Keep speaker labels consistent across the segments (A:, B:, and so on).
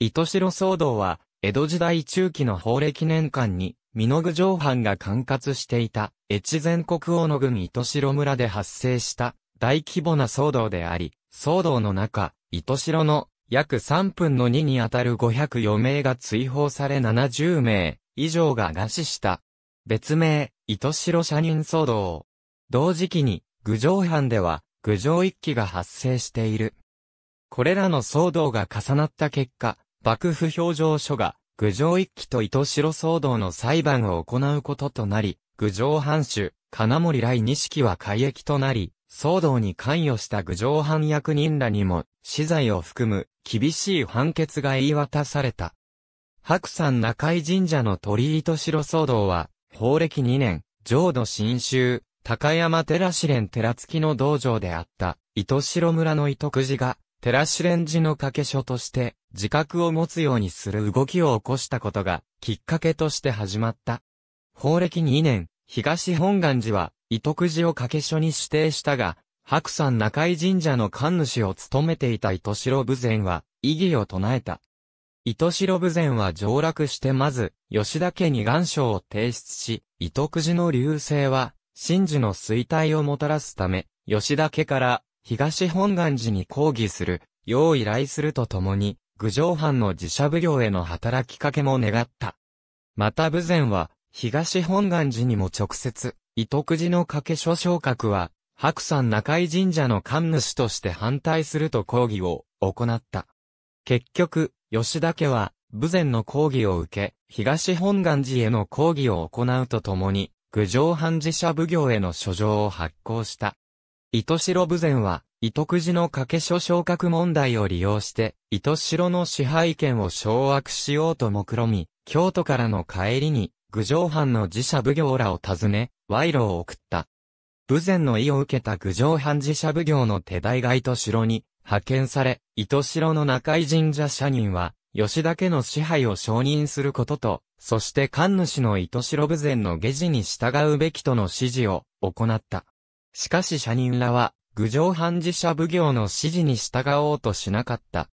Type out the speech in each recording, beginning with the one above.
A: 糸城騒動は、江戸時代中期の法暦年間に、美濃具城藩が管轄していた、越前国王の軍糸城村で発生した大規模な騒動であり、騒動の中、糸城の約3分の2にあたる504名が追放され70名以上が餓死した。別名、糸城社人騒動。同時期に、郡上藩では、郡上一揆が発生している。これらの騒動が重なった結果、幕府表情書が、郡上一揆と伊藤城騒動の裁判を行うこととなり、郡上藩主、金森来錦は改役となり、騒動に関与した郡上藩役人らにも、死罪を含む、厳しい判決が言い渡された。白山中井神社の鳥居と城騒動は、法暦2年、浄土新州、高山寺試練寺付きの道場であった、糸城村の糸くじが、テラシレンジの掛け書として自覚を持つようにする動きを起こしたことがきっかけとして始まった。法暦2年、東本願寺は、伊徳寺を掛け書に指定したが、白山中井神社の神主を務めていた糸城武前は、異議を唱えた。糸城武前は上洛してまず、吉田家に願書を提出し、伊徳寺の流星は、真珠の衰退をもたらすため、吉田家から東本願寺に抗議する、よう依頼するとともに、郡上藩の寺社奉行への働きかけも願った。また武前は、東本願寺にも直接、伊徳寺の掛所昇格は、白山中井神社の神主として反対すると抗議を行った。結局、吉田家は、武前の抗議を受け、東本願寺への抗議を行うとともに、郡上藩寺社奉行への書状を発行した。糸代部前は、糸くじの掛け所昇格問題を利用して、糸代の支配権を掌握しようと目論み、京都からの帰りに、郡上藩の寺社奉行らを訪ね、賄賂を送った。武前の意を受けた郡上藩寺社奉行の手代が糸代に派遣され、糸代の中井神社社人は、吉田家の支配を承認することと、そして神主の糸代武前の下地に従うべきとの指示を行った。しかし社人らは、郡上藩寺社奉行の指示に従おうとしなかった。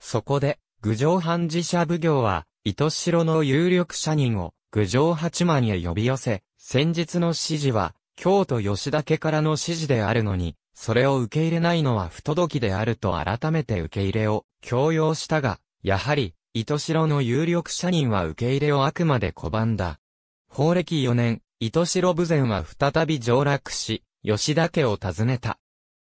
A: そこで、郡上藩寺社奉行は、糸城の有力社人を、郡上八幡へ呼び寄せ、先日の指示は、京都吉田家からの指示であるのに、それを受け入れないのは不届きであると改めて受け入れを強要したが、やはり、糸城の有力社人は受け入れをあくまで拒んだ。法暦4年、糸城武前は再び上落し、吉田家を訪ねた。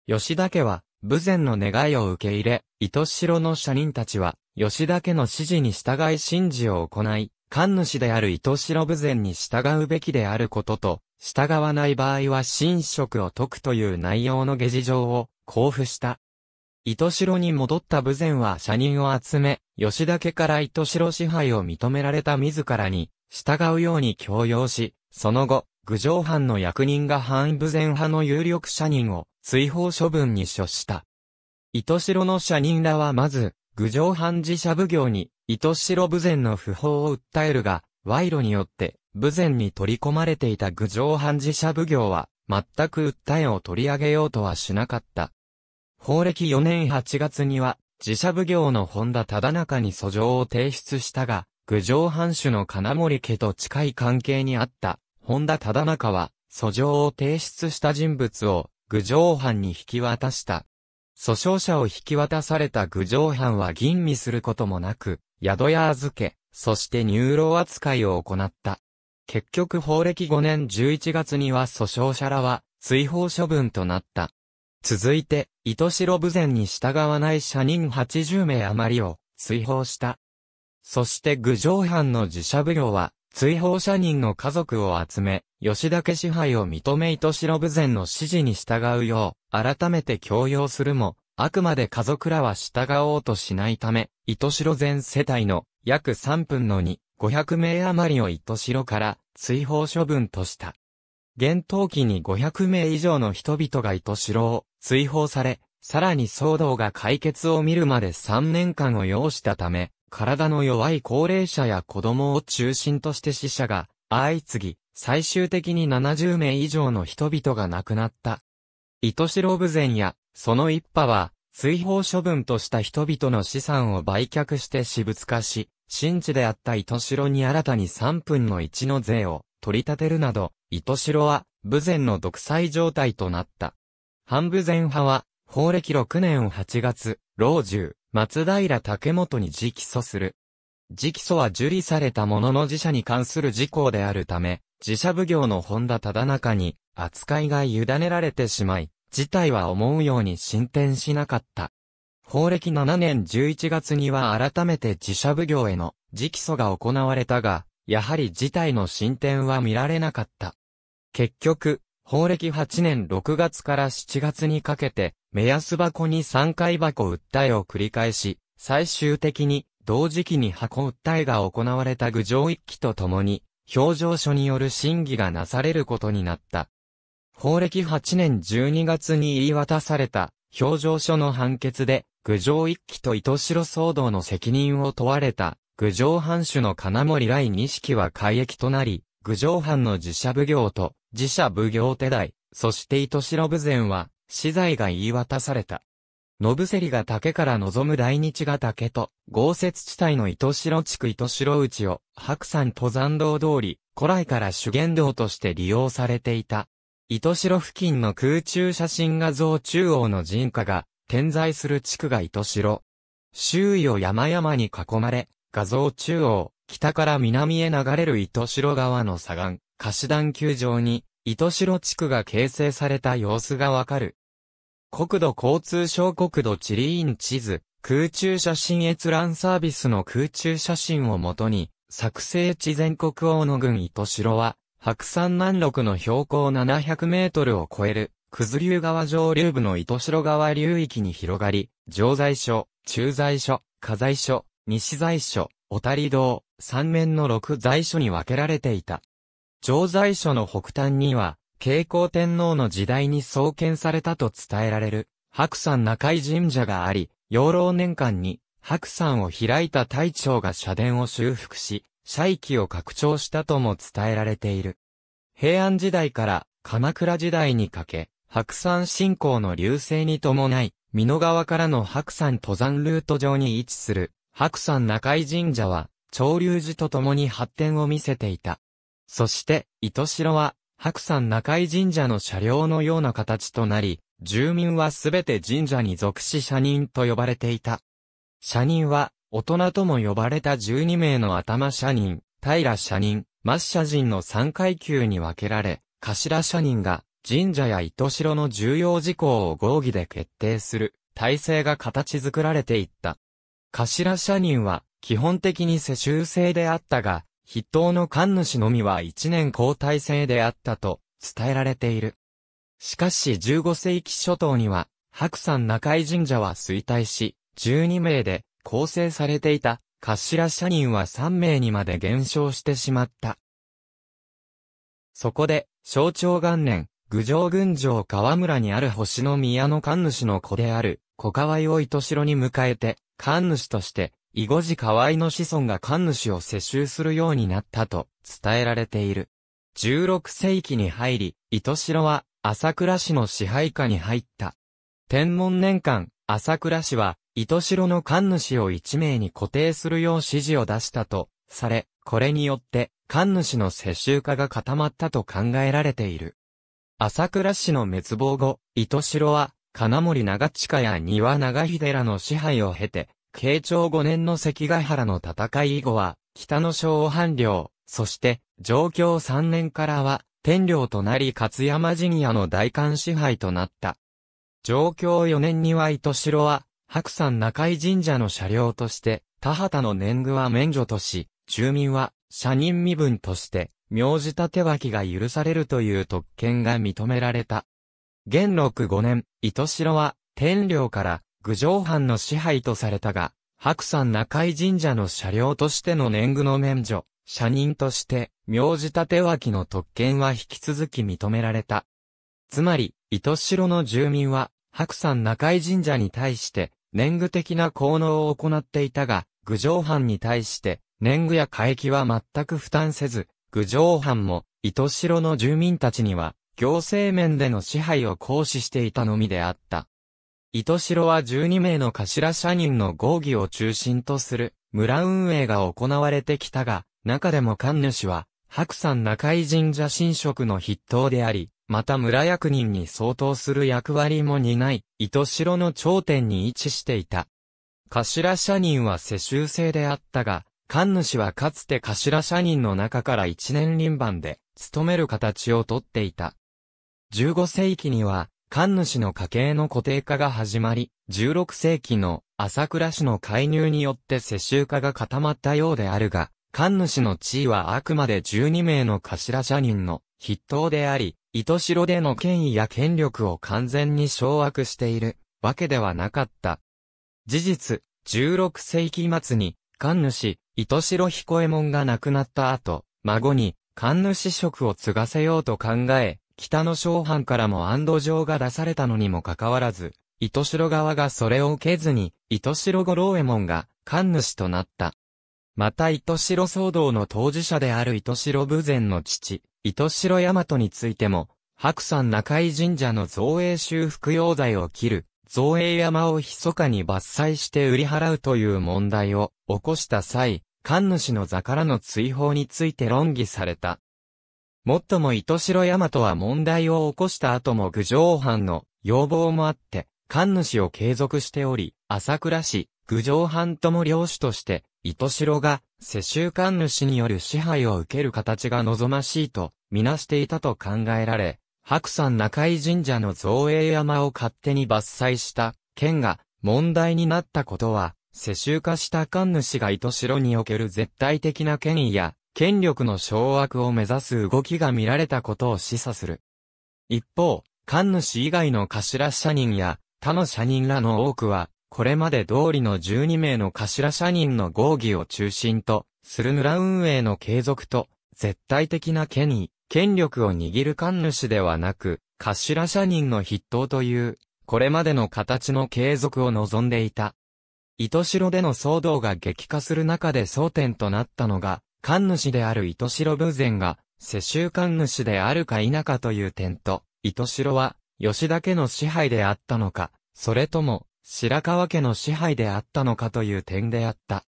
A: 吉田家は、武前の願いを受け入れ、糸城の社人たちは、吉田家の指示に従い神事を行い、神主である糸城武前に従うべきであることと、従わない場合は神職を解くという内容の下事情を交付した。糸城に戻った武前は社人を集め、吉田家から糸城支配を認められた自らに、従うように強要し、その後、郡上藩の役人が反武前派の有力社人を追放処分に処した。糸城の社人らはまず、郡上藩自社奉行に、糸城武前の不法を訴えるが、賄賂によって、武前に取り込まれていた郡上藩自社奉行は、全く訴えを取り上げようとはしなかった。法暦4年8月には、自社奉行の本田忠中に訴状を提出したが、郡上藩主の金森家と近い関係にあった、本田忠中は、訴状を提出した人物を、愚上犯に引き渡した。訴訟者を引き渡された愚上犯は吟味することもなく、宿屋預け、そして入牢扱いを行った。結局法歴5年11月には訴訟者らは、追放処分となった。続いて、糸代部前に従わない社人80名余りを追放した。そして愚上犯の自社奉行は追放者人の家族を集め、吉田家支配を認め糸城部前の指示に従うよう、改めて強要するも、あくまで家族らは従おうとしないため、糸城全世帯の約3分の2、500名余りを糸城から追放処分とした。厳冬期に500名以上の人々が糸城を追放され、さらに騒動が解決を見るまで3年間を要したため、体の弱い高齢者や子供を中心として死者が相次ぎ、最終的に70名以上の人々が亡くなった。糸城部前や、その一派は、追放処分とした人々の資産を売却して私物化し、新地であった糸城に新たに3分の1の税を取り立てるなど、糸城は、部前の独裁状態となった。反武前派は、法暦6年8月、老中、松平竹本に直訴する。直訴は受理されたものの自社に関する事項であるため、自社奉行の本田忠中に扱いが委ねられてしまい、事態は思うように進展しなかった。法暦7年11月には改めて自社奉行への直訴が行われたが、やはり事態の進展は見られなかった。結局、法暦8年6月から7月にかけて、目安箱に3回箱訴えを繰り返し、最終的に同時期に箱訴えが行われた愚上一揆とともに、表情書による審議がなされることになった。法暦8年12月に言い渡された、表情書の判決で、愚上一揆と糸代騒動の責任を問われた、愚上藩主の金森来錦は改役となり、郡上藩の自社奉行と、自社奉行手代、そして糸代部前は、資材が言い渡された。信競が竹から望む大日が竹と、豪雪地帯の糸代地区糸代内を、白山登山道通り、古来から修験道として利用されていた。糸代付近の空中写真画像中央の人家が、点在する地区が糸代。周囲を山々に囲まれ、画像中央、北から南へ流れる糸代川の左岸、貸段球場に、糸代地区が形成された様子がわかる。国土交通省国土地理院地図、空中写真閲覧サービスの空中写真をもとに、作成地全国王の軍糸代は、白山南麓の標高700メートルを超える、九頭竜川上流部の糸代川流域に広がり、上在所、中在所、下在所、西在所、小谷堂、三面の六在所に分けられていた。常在所の北端には、慶光天皇の時代に創建されたと伝えられる、白山中井神社があり、養老年間に、白山を開いた大長が社殿を修復し、社域を拡張したとも伝えられている。平安時代から鎌倉時代にかけ、白山信仰の流星に伴い、美濃川からの白山登山ルート上に位置する白山中井神社は、潮流寺と共に発展を見せていた。そして、糸城は、白山中井神社の車両のような形となり、住民はすべて神社に属し社人と呼ばれていた。社人は、大人とも呼ばれた12名の頭社人、平社人、末社人の3階級に分けられ、頭社人が、神社や糸城の重要事項を合議で決定する、体制が形作られていった。頭社人は、基本的に世襲制であったが、筆頭の神主のみは一年交代制であったと伝えられている。しかし15世紀初頭には、白山中井神社は衰退し、12名で構成されていた頭社人は3名にまで減少してしまった。そこで、象徴元年、郡上郡上川村にある星の宮の神主の子である、小川を糸城に迎えて、神主として、囲碁寺河合の子孫が神主を世襲するようになったと伝えられている。16世紀に入り、糸城は朝倉氏の支配下に入った。天文年間、朝倉氏は、糸城の神主を一名に固定するよう指示を出したと、され、これによって、神主の世襲化が固まったと考えられている。朝倉氏の滅亡後、糸城は、金森長近や庭長秀らの支配を経て、慶長5年の関ヶ原の戦い以後は、北の小藩領、そして、上京3年からは、天領となり勝山陣屋の大官支配となった。上京4年には糸城は、白山中井神社の車両として、田畑の年貢は免除とし、住民は、社人身分として、名字立脇が許されるという特権が認められた。元禄5年、糸城は、天領から、郡上藩の支配とされたが、白山中井神社の車両としての年貢の免除、社人として、名字立脇の特権は引き続き認められた。つまり、糸城の住民は、白山中井神社に対して、年貢的な効能を行っていたが、郡上藩に対して、年貢や会期は全く負担せず、郡上藩も、糸城の住民たちには、行政面での支配を行使していたのみであった。糸城は12名の頭社人の合議を中心とする村運営が行われてきたが、中でも神主は、白山中井神社神職の筆頭であり、また村役人に相当する役割も担い、糸城の頂点に位置していた。頭社人は世襲制であったが、神主はかつて頭社人の中から一年輪番で、勤める形をとっていた。15世紀には、官主の家系の固定化が始まり、16世紀の朝倉氏の介入によって世襲化が固まったようであるが、官主の地位はあくまで12名の頭社人の筆頭であり、糸城での権威や権力を完全に掌握しているわけではなかった。事実、16世紀末に、官主、糸城彦右衛門が亡くなった後、孫に、官主職を継がせようと考え、北の小藩からも安堵状が出されたのにもかかわらず、糸代側がそれを受けずに、糸代五郎右衛門が、官主となった。また糸代騒動の当事者である糸代武前の父、糸代大和についても、白山中井神社の造営修復用材を切る、造営山を密かに伐採して売り払うという問題を起こした際、官主の座からの追放について論議された。もっとも糸城大和は問題を起こした後も郡上藩の要望もあって、官主を継続しており、朝倉市、郡上藩とも領主として、糸城が世襲官主による支配を受ける形が望ましいと、みなしていたと考えられ、白山中井神社の造営山を勝手に伐採した県が問題になったことは、世襲化した官主が糸城における絶対的な権威や権力の掌握を目指す動きが見られたことを示唆する。一方、官主以外の頭社人や他の社人らの多くは、これまで通りの12名の頭社人の合議を中心と、する村運営の継続と、絶対的な権威、権力を握る官主ではなく、頭社人の筆頭という、これまでの形の継続を望んでいた。糸城での騒動が激化する中で争点となったのが、神主である糸代武然が、世襲神主であるか否かという点と、糸代は、吉田家の支配であったのか、それとも、白川家の支配であったのかという点であった。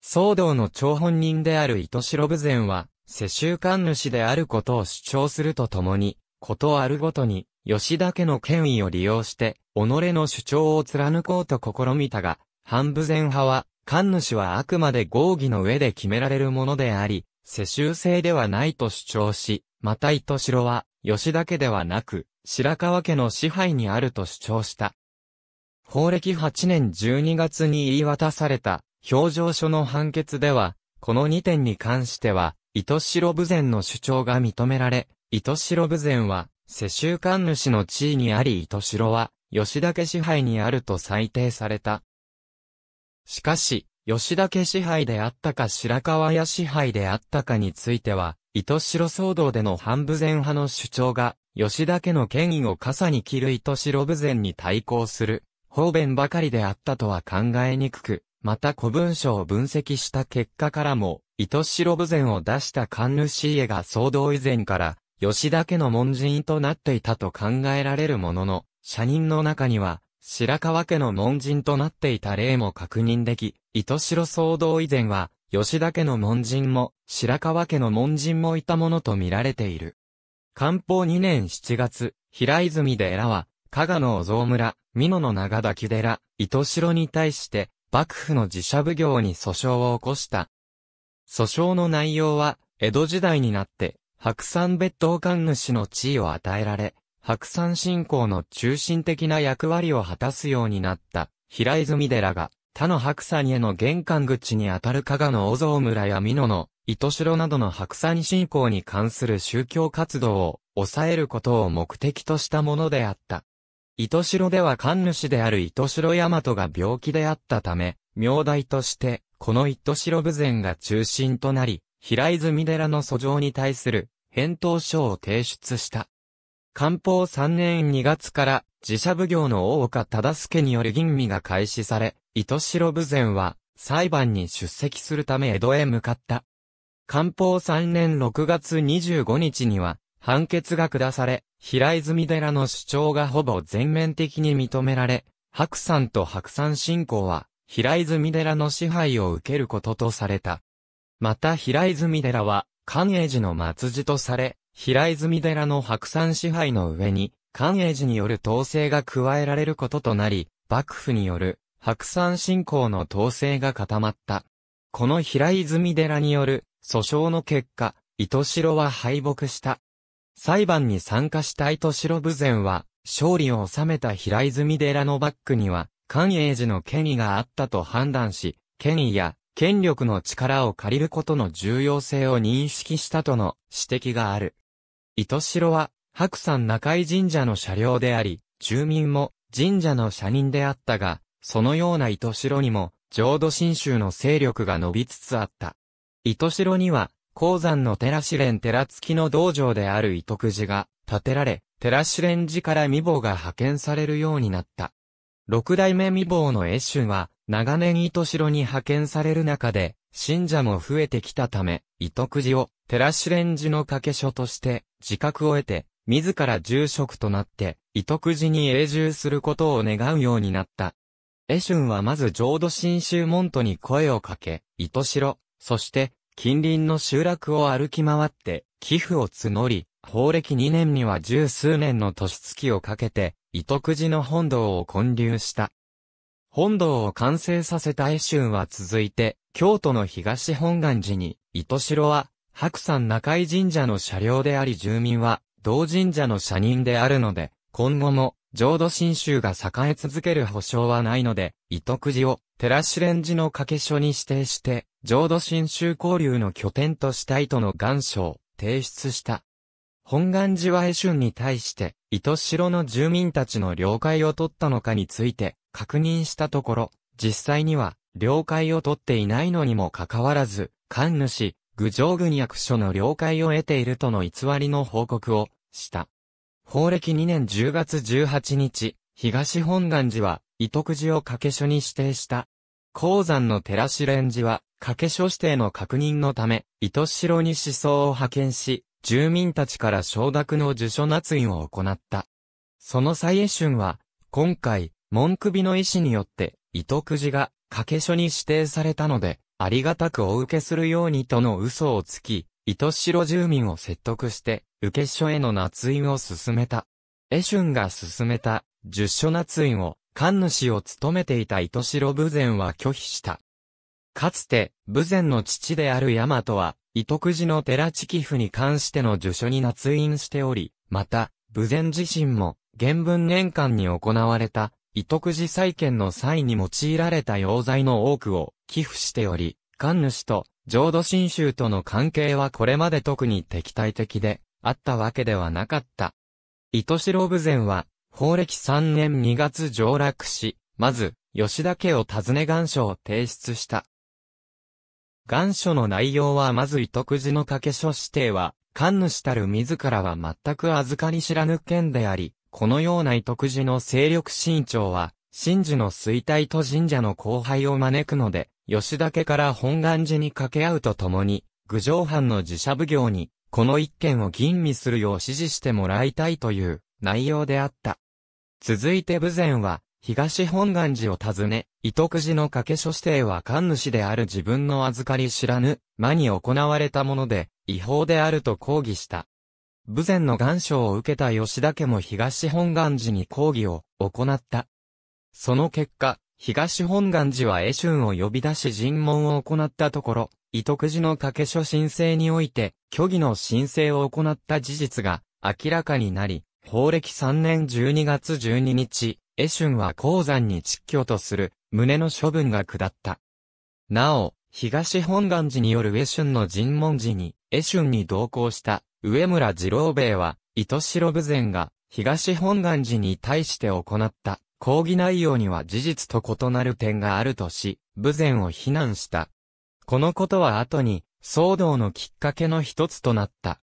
A: 騒動の張本人である糸代武然は、世襲神主であることを主張するとともに、ことあるごとに、吉田家の権威を利用して、己の主張を貫こうと試みたが、反武前派は、官主はあくまで合議の上で決められるものであり、世襲制ではないと主張し、また糸城は、吉田家ではなく、白川家の支配にあると主張した。法暦8年12月に言い渡された、表情書の判決では、この2点に関しては、糸城部前の主張が認められ、糸城部前は、世襲官主の地位にあり糸城は、吉田家支配にあると裁定された。しかし、吉田家支配であったか白川屋支配であったかについては、糸代騒動での反武前派の主張が、吉田家の権威を傘に着る糸代武前に対抗する、方便ばかりであったとは考えにくく、また古文書を分析した結果からも、糸代武前を出した神主家が騒動以前から、吉田家の門人となっていたと考えられるものの、社人の中には、白川家の門人となっていた例も確認でき、糸代騒動以前は、吉田家の門人も、白川家の門人もいたものと見られている。官報2年7月、平泉寺は、加賀の小僧村、美濃の長滝寺、糸代に対して、幕府の自社奉行に訴訟を起こした。訴訟の内容は、江戸時代になって、白山別当官主の地位を与えられ、白山信仰の中心的な役割を果たすようになった平泉寺が、他の白山への玄関口にあたる加賀の小僧村や美濃の糸城などの白山信仰に関する宗教活動を抑えることを目的としたものであった。糸城では神主である糸城大和が病気であったため、名代として、この糸城部前が中心となり、平泉寺の訴状に対する返答書を提出した。官報3年2月から自社奉行の大岡忠助による吟味が開始され、糸代武前は裁判に出席するため江戸へ向かった。官報3年6月25日には判決が下され、平泉寺の主張がほぼ全面的に認められ、白山と白山信仰は平泉寺の支配を受けることとされた。また平泉寺は、寛永寺の末寺とされ、平泉寺の白山支配の上に、寛永寺による統制が加えられることとなり、幕府による白山信仰の統制が固まった。この平泉寺による訴訟の結果、糸城は敗北した。裁判に参加した糸城武前は、勝利を収めた平泉寺のバックには、寛永寺の権威があったと判断し、権威や権力の力を借りることの重要性を認識したとの指摘がある。糸城は、白山中井神社の車両であり、住民も神社の社人であったが、そのような糸城にも、浄土真宗の勢力が伸びつつあった。糸城には、鉱山の寺試練寺付きの道場である糸くじが建てられ、寺試練寺から未亡が派遣されるようになった。六代目未亡の越春は、長年糸城に派遣される中で、信者も増えてきたため、糸くじを、寺レン寺の掛け所として、自覚を得て、自ら住職となって、糸くじに永住することを願うようになった。エシュンはまず浄土真宗門徒に声をかけ、糸城、そして、近隣の集落を歩き回って、寄付を募り、法暦2年には十数年の年月をかけて、糸くじの本堂を建立した。本堂を完成させたエシュンは続いて、京都の東本願寺に、糸城は、白山中井神社の車両であり住民は、同神社の社人であるので、今後も、浄土真宗が栄え続ける保証はないので、糸くじを、寺四連寺の掛け所に指定して、浄土真宗交流の拠点としたいとの願書を提出した。本願寺は江春に対して、糸城の住民たちの了解を取ったのかについて確認したところ、実際には了解を取っていないのにもかかわらず、官主、郡上郡役所の了解を得ているとの偽りの報告をした。法暦2年10月18日、東本願寺は、伊徳寺を掛け所に指定した。鉱山の寺四連寺は、掛け所指定の確認のため、糸城に思想を派遣し、住民たちから承諾の受書捺印を行った。その蔡英春は、今回、文首の意思によって、伊徳寺が掛け書に指定されたので、ありがたくお受けするようにとの嘘をつき、糸代住民を説得して、受け書への夏印を進めた。エシュンが進めた、十書夏印を、官主を務めていた糸代武前は拒否した。かつて、武前の父である大和は、糸くじの寺地寄付に関しての受書に夏印しており、また、武前自身も、原文年間に行われた、委徳寺再建の際に用いられた用材の多くを寄付しており、神主と浄土真宗との関係はこれまで特に敵対的であったわけではなかった。糸城部前は、法暦3年2月上洛し、まず、吉田家を訪ね願書を提出した。願書の内容はまず糸くじの掛け書指定は、神主たる自らは全く預かり知らぬ件であり、このような徳寺の勢力伸長は、真珠の衰退と神社の荒廃を招くので、吉岳から本願寺に掛け合うとともに、郡上藩の寺社奉行に、この一件を吟味するよう指示してもらいたいという内容であった。続いて武前は、東本願寺を訪ね、伊徳寺の掛け所指定は神主である自分の預かり知らぬ、間に行われたもので、違法であると抗議した。武前の願書を受けた吉田家も東本願寺に抗議を行った。その結果、東本願寺は絵春を呼び出し尋問を行ったところ、伊徳寺の掛書申請において、虚偽の申請を行った事実が明らかになり、法暦3年12月12日、絵春は鉱山に蟄居とする、旨の処分が下った。なお、東本願寺による絵春の尋問時に、絵春に同行した上村次郎兵衛は、糸城部前が、東本願寺に対して行った、抗議内容には事実と異なる点があるとし、部前を非難した。このことは後に、騒動のきっかけの一つとなった。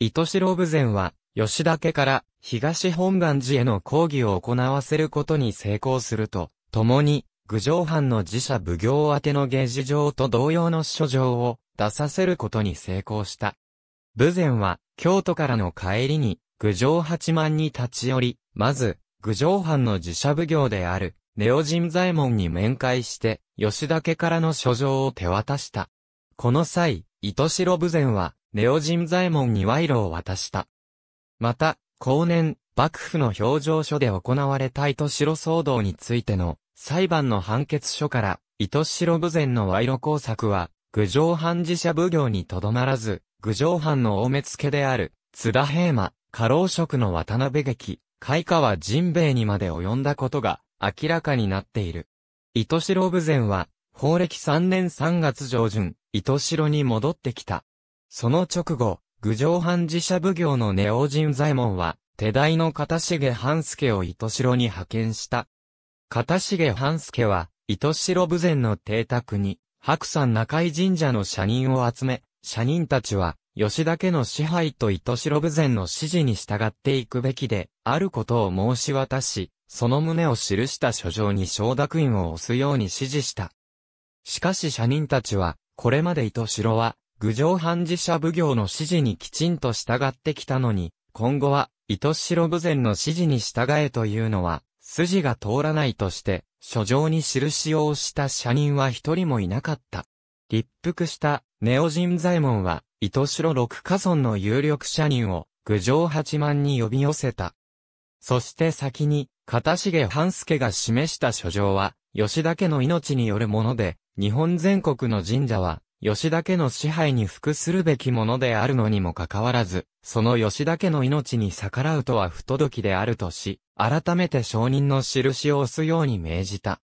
A: 糸城部前は、吉田家から、東本願寺への抗議を行わせることに成功すると、共に、郡上藩の寺社奉行宛ての下事状と同様の書状を出させることに成功した。武前は、京都からの帰りに、郡上八幡に立ち寄り、まず、郡上藩の寺社奉行である、ネオ神左衛門に面会して、吉田家からの書状を手渡した。この際、糸代武前は、ネオ神左衛門に賄賂を渡した。また、後年、幕府の表情書で行われた糸代騒動についての、裁判の判決書から、糸代武前の賄賂工作は、郡上藩寺社奉行にとどまらず、郡上藩の大目付である、津田平馬、過労職の渡辺劇、開花は神兵衛にまで及んだことが明らかになっている。糸城部前は、法暦3年3月上旬、糸城に戻ってきた。その直後、郡上藩寺社奉行のネオ人左衛門は、手代の片重半助を糸城に派遣した。片重半助は、糸城部前の邸宅に、白山中井神社の社人を集め、社人たちは、吉田家の支配と糸白部前の指示に従っていくべきで、あることを申し渡し、その旨を記した書状に承諾印を押すように指示した。しかし社人たちは、これまで糸白は、郡上藩事社奉行の指示にきちんと従ってきたのに、今後は、糸白部前の指示に従えというのは、筋が通らないとして、書状に印を押した社人は一人もいなかった。一服したネオ人左衛門は、糸城六家村の有力社人を、郡上八万に呼び寄せた。そして先に、片重半助が示した書状は、吉田家の命によるもので、日本全国の神社は、吉田家の支配に服するべきものであるのにもかかわらず、その吉田家の命に逆らうとは不届きであるとし、改めて承認の印を押すように命じた。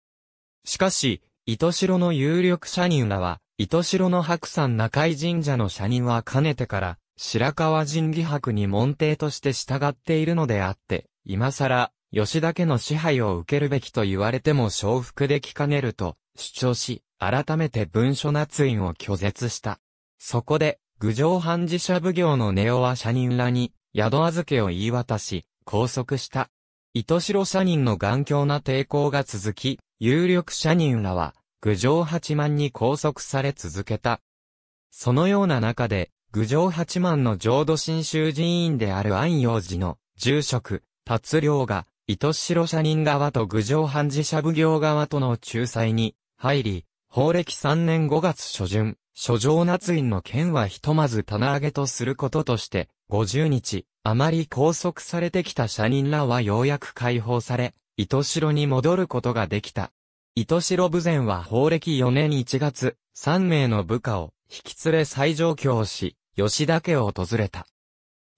A: しかし、糸城の有力社人らは、糸城の白山中井神社の社人はかねてから、白川神義博に門弟として従っているのであって、今更、吉田家の支配を受けるべきと言われても承服できかねると主張し、改めて文書捺印を拒絶した。そこで、郡上藩寺社奉行のネオは社人らに、宿預けを言い渡し、拘束した。糸城社人の頑強な抵抗が続き、有力社人らは、郡上八幡に拘束され続けた。そのような中で、郡上八幡の浄土真宗寺院である安陽寺の住職、達良が、糸白社人側と郡上半寺社奉行側との仲裁に入り、法暦3年5月初旬、諸上夏院の件はひとまず棚上げとすることとして、50日、あまり拘束されてきた社人らはようやく解放され、糸代に戻ることができた。糸代武前は法暦4年1月、3名の部下を引き連れ再上京し、吉田家を訪れた。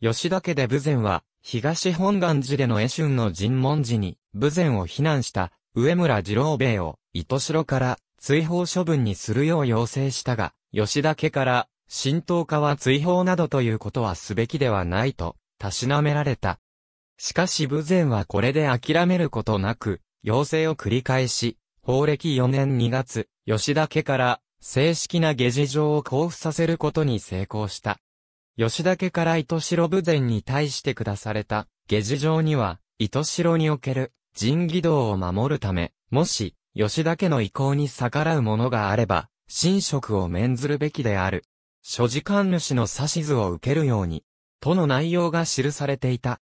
A: 吉田家で武前は、東本願寺での江春の尋問時に、武前を非難した上村次郎兵衛を糸代から追放処分にするよう要請したが、吉田家から、浸透家は追放などということはすべきではないと、たしなめられた。しかし武前はこれで諦めることなく、要請を繰り返し、法暦4年2月、吉田家から正式な下事状を交付させることに成功した。吉田家から糸城武前に対して下された下事状には、糸城における人義道を守るため、もし、吉田家の意向に逆らうものがあれば、神職を免ずるべきである。所持官主の指図を受けるように、との内容が記されていた。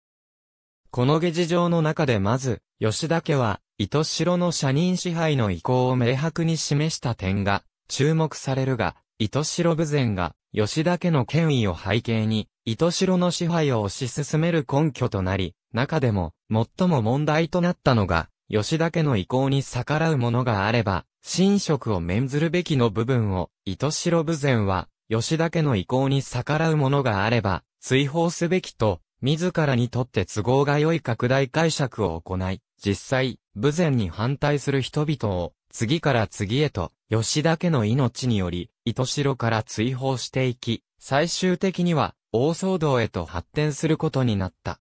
A: この下事状の中でまず、吉田家は、糸城の社人支配の意向を明白に示した点が注目されるが、糸城武前が吉田家の権威を背景に、糸城の支配を推し進める根拠となり、中でも最も問題となったのが、吉田家の意向に逆らうものがあれば、神職を免ずるべきの部分を、糸城武前は、吉田家の意向に逆らうものがあれば、追放すべきと、自らにとって都合が良い拡大解釈を行い、実際、武前に反対する人々を、次から次へと、吉田家の命により、糸城から追放していき、最終的には、大騒動へと発展することになった。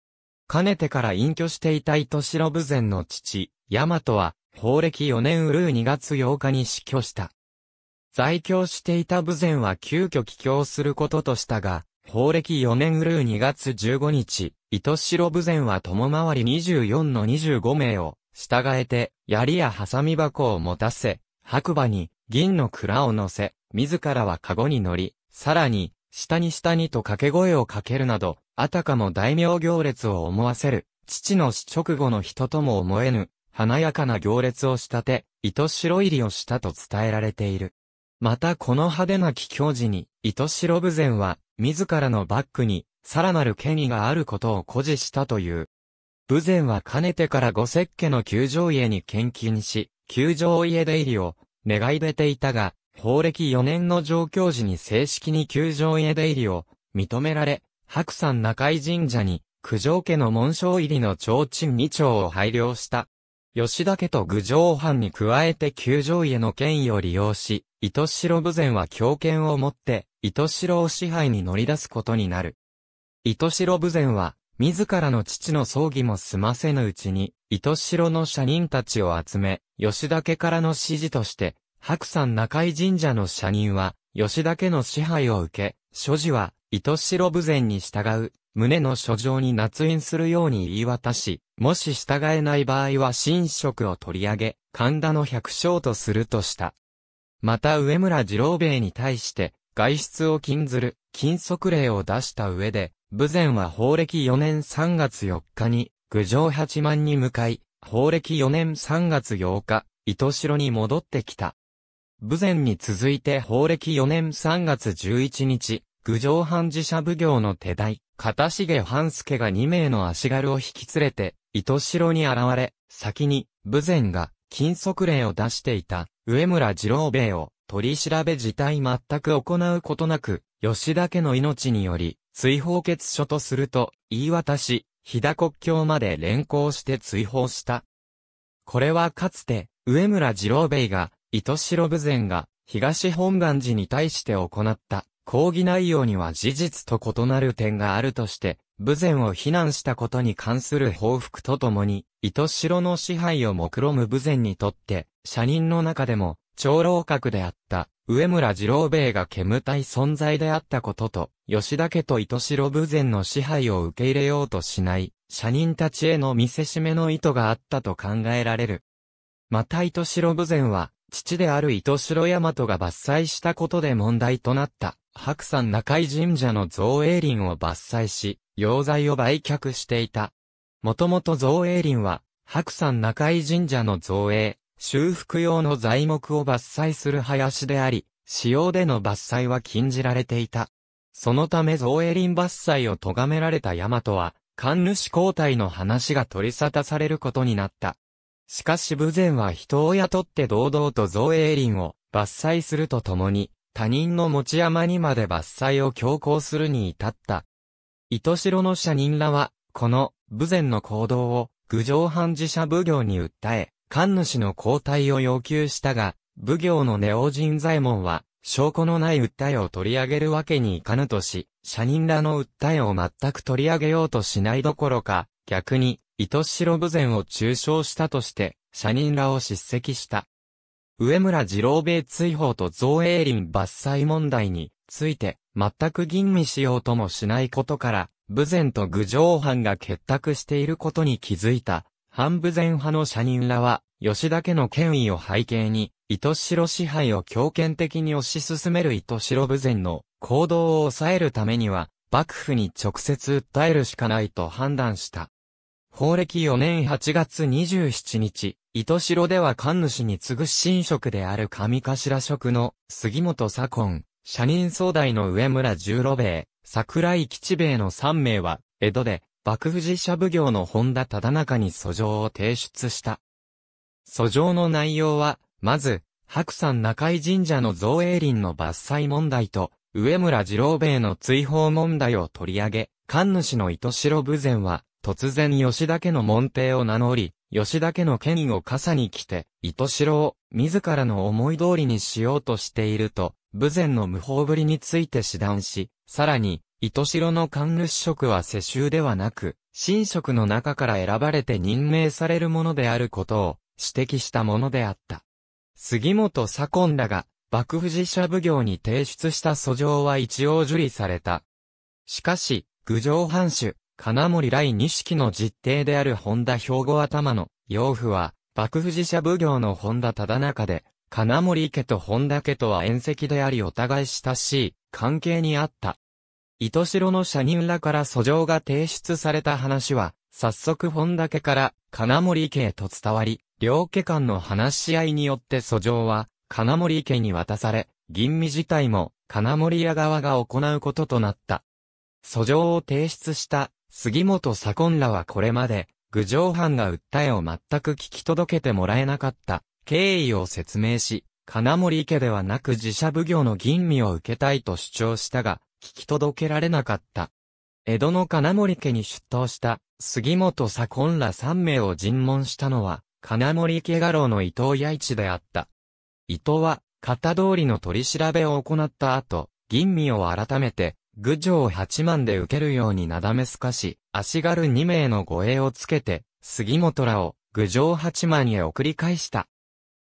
A: かねてから隠居していた糸城武前の父、大和は、法暦4年うるう2月8日に死去した。在京していた武前は急遽帰京することとしたが、法暦4年うる2月15日、糸白部前は友回り24の25名を、従えて、槍やハサミ箱を持たせ、白馬に銀の蔵を乗せ、自らは籠に乗り、さらに、下に下にと掛け声をかけるなど、あたかも大名行列を思わせる、父の死直後の人とも思えぬ、華やかな行列を仕立て、糸白入りをしたと伝えられている。またこの派手な奇境時に、糸白部前は、自らのバックに、さらなる権威があることを誇示したという。武前はかねてから五石家の球場家に献金し、球場家出入りを願い出ていたが、法暦4年の上京時に正式に球場家出入りを認められ、白山中井神社に九条家の紋章入りの提灯2丁を拝領した。吉田家と郡上藩に加えて九条家の権威を利用し、糸城武前は強権を持って、糸城支配に乗り出すことになる。糸城武前は、自らの父の葬儀も済ませぬうちに、糸城の社人たちを集め、吉田家からの指示として、白山中井神社の社人は、吉田家の支配を受け、所持は、糸城武前に従う、胸の書状に捺印するように言い渡し、もし従えない場合は神職を取り上げ、神田の百姓とするとした。また上村次郎兵衛に対して、外出を禁ずる禁則令を出した上で、武前は法暦4年3月4日に、郡上八幡に向かい、法暦4年3月8日、糸城に戻ってきた。武前に続いて法暦4年3月11日、郡上藩寺社奉行の手代、片重半助が2名の足軽を引き連れて、糸城に現れ、先に、武前が、禁則令を出していた、上村次郎兵衛を、取り調べ自体全く行うことなく、吉田家の命により、追放決書とすると、言い渡し、飛騨国境まで連行して追放した。これはかつて、上村二郎兵衛が、糸城武前が、東本願寺に対して行った、抗議内容には事実と異なる点があるとして、武前を非難したことに関する報復とともに、糸城の支配を目論む武前にとって、社人の中でも、長老閣であった、上村二郎兵衛が煙たい存在であったことと、吉田家と糸城武前の支配を受け入れようとしない、社人たちへの見せしめの意図があったと考えられる。また糸城武前は、父である糸城大和が伐採したことで問題となった、白山中井神社の造営林を伐採し、溶剤を売却していた。もともと造営林は、白山中井神社の造営、修復用の材木を伐採する林であり、使用での伐採は禁じられていた。そのため造営林伐採を咎められた大和は、神主交代の話が取り沙汰されることになった。しかし武前は人を雇って堂々と造営林を伐採するとともに、他人の持ち山にまで伐採を強行するに至った。糸城の社人らは、この、武前の行動を、郡上藩自社奉行に訴え、官主の交代を要求したが、武行のネオ人左衛門は、証拠のない訴えを取り上げるわけにいかぬとし、社人らの訴えを全く取り上げようとしないどころか、逆に、糸白武前を中傷したとして、社人らを叱責した。上村二郎米追放と造営林伐採問題について、全く吟味しようともしないことから、武前と郡上藩が結託していることに気づいた、半部前派の社人らは、吉田家の権威を背景に、糸城支配を強権的に推し進める糸城武前の行動を抑えるためには、幕府に直接訴えるしかないと判断した。法暦4年8月27日、糸城では神主に次ぐ新職である上頭職の杉本左近、社人総代の上村十郎兵衛、桜井吉兵衛の3名は、江戸で幕府寺社奉行の本田忠中に訴状を提出した。訴状の内容は、まず、白山中井神社の造営林の伐採問題と、上村次郎兵衛の追放問題を取り上げ、神主の糸代武前は、突然吉田家の門弟を名乗り、吉田家の権威を傘に来て、糸代を自らの思い通りにしようとしていると、武前の無法ぶりについて指談し、さらに、糸代の官主職は世襲ではなく、神職の中から選ばれて任命されるものであることを指摘したものであった。杉本左近らが、幕府寺社奉行に提出した訴状は一応受理された。しかし、郡上藩主、金森来式の実弟である本田兵庫頭の、養父は、幕府寺社奉行の本田忠中で、金森家と本田家とは縁石でありお互い親しい関係にあった。糸城の社人らから訴状が提出された話は、早速本岳から金森家へと伝わり、両家間の話し合いによって訴状は、金森家に渡され、吟味自体も金森屋側が行うこととなった。訴状を提出した杉本左近らはこれまで、郡上藩が訴えを全く聞き届けてもらえなかった経緯を説明し、金森家ではなく自社奉行の吟味を受けたいと主張したが、聞き届けられなかった。江戸の金森家に出頭した杉本左近ら3名を尋問したのは金森家画廊の伊藤弥一であった。伊藤は型通りの取り調べを行った後、吟味を改めて、郡上八万で受けるようになだめすかし、足軽二名の護衛をつけて、杉本らを郡上八万へ送り返した。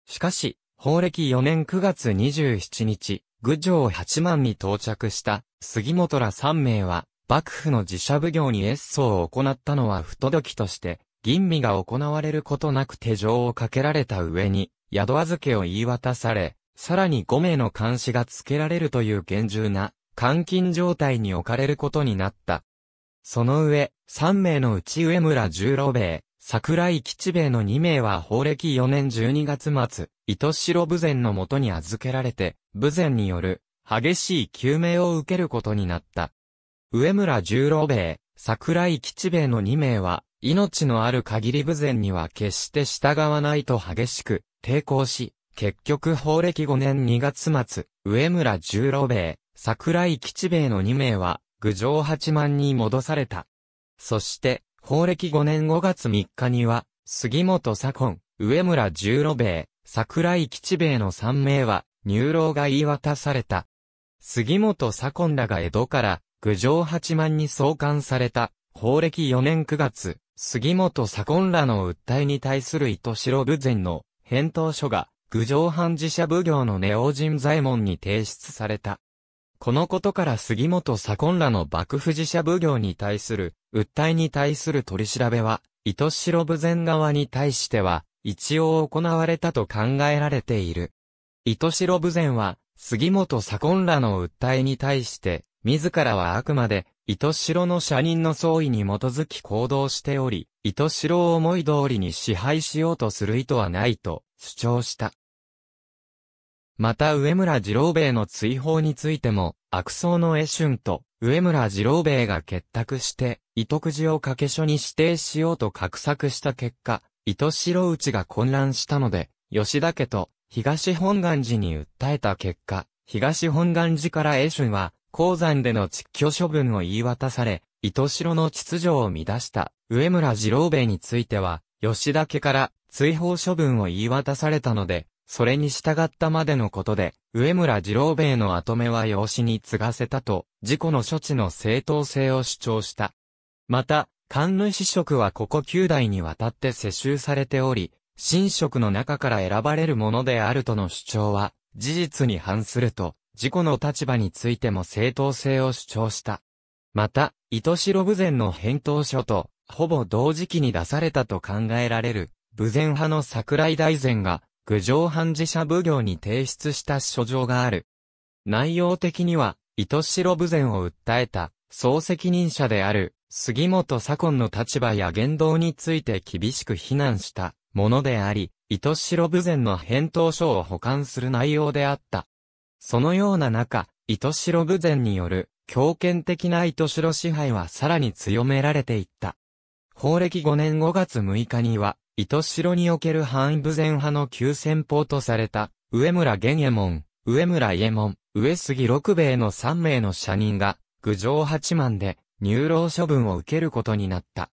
A: しかし、法暦4年9月27日、郡上八万に到着した杉本ら3名は、幕府の自社奉行に越奏を行ったのは不届きとして、吟味が行われることなく手錠をかけられた上に、宿預けを言い渡され、さらに5名の監視がつけられるという厳重な、監禁状態に置かれることになった。その上、3名のうち上村十郎兵衛、桜井吉兵衛の2名は法暦4年12月末、糸城武前のもとに預けられて、武前による激しい救命を受けることになった。上村十郎兵衛、桜井吉兵衛の2名は、命のある限り無前には決して従わないと激しく抵抗し、結局法暦5年2月末、上村十郎兵衛、桜井吉兵衛の2名は、郡上八万に戻された。そして、法暦5年5月3日には、杉本左近、上村十郎兵衛、桜井吉兵衛の3名は、入牢が言い渡された。杉本左近らが江戸から、郡上八幡に送還された、法暦4年9月、杉本左近らの訴えに対する糸代部前の返答書が、郡上藩寺社奉行のネオ人左衛門に提出された。このことから杉本左近らの幕府寺社奉行に対する、訴えに対する取り調べは、糸代部前側に対しては、一応行われたと考えられている。糸代部前は、杉本左近らの訴えに対して、自らはあくまで、糸城の社人の総意に基づき行動しており、糸城を思い通りに支配しようとする意図はないと主張した。また上村二郎兵衛の追放についても、悪僧の絵春と上村二郎兵衛が結託して、糸くじを掛け書に指定しようと画策した結果、糸城内が混乱したので、吉田家と東本願寺に訴えた結果、東本願寺から英春は、鉱山での実居処分を言い渡され、糸城の秩序を乱した上村次郎兵衛については、吉田家から追放処分を言い渡されたので、それに従ったまでのことで、上村次郎兵衛の後目は養子に継がせたと、事故の処置の正当性を主張した。また、官主職はここ9代にわたって世襲されており、神職の中から選ばれるものであるとの主張は、事実に反すると、自己の立場についても正当性を主張した。また、糸白部前の返答書と、ほぼ同時期に出されたと考えられる、部前派の桜井大前が、郡上藩寺社奉行に提出した書状がある。内容的には、糸白部前を訴えた、総責任者である、杉本左近の立場や言動について厳しく非難した。ものであり、糸白部前の返答書を保管する内容であった。そのような中、糸白部前による強権的な糸白支配はさらに強められていった。法暦5年5月6日には、糸白における範囲部前派の急先鋒とされた、上村玄右衛門、上村伊右衛門、上杉六兵衛の3名の社人が、郡上八幡で、入牢処分を受けることになった。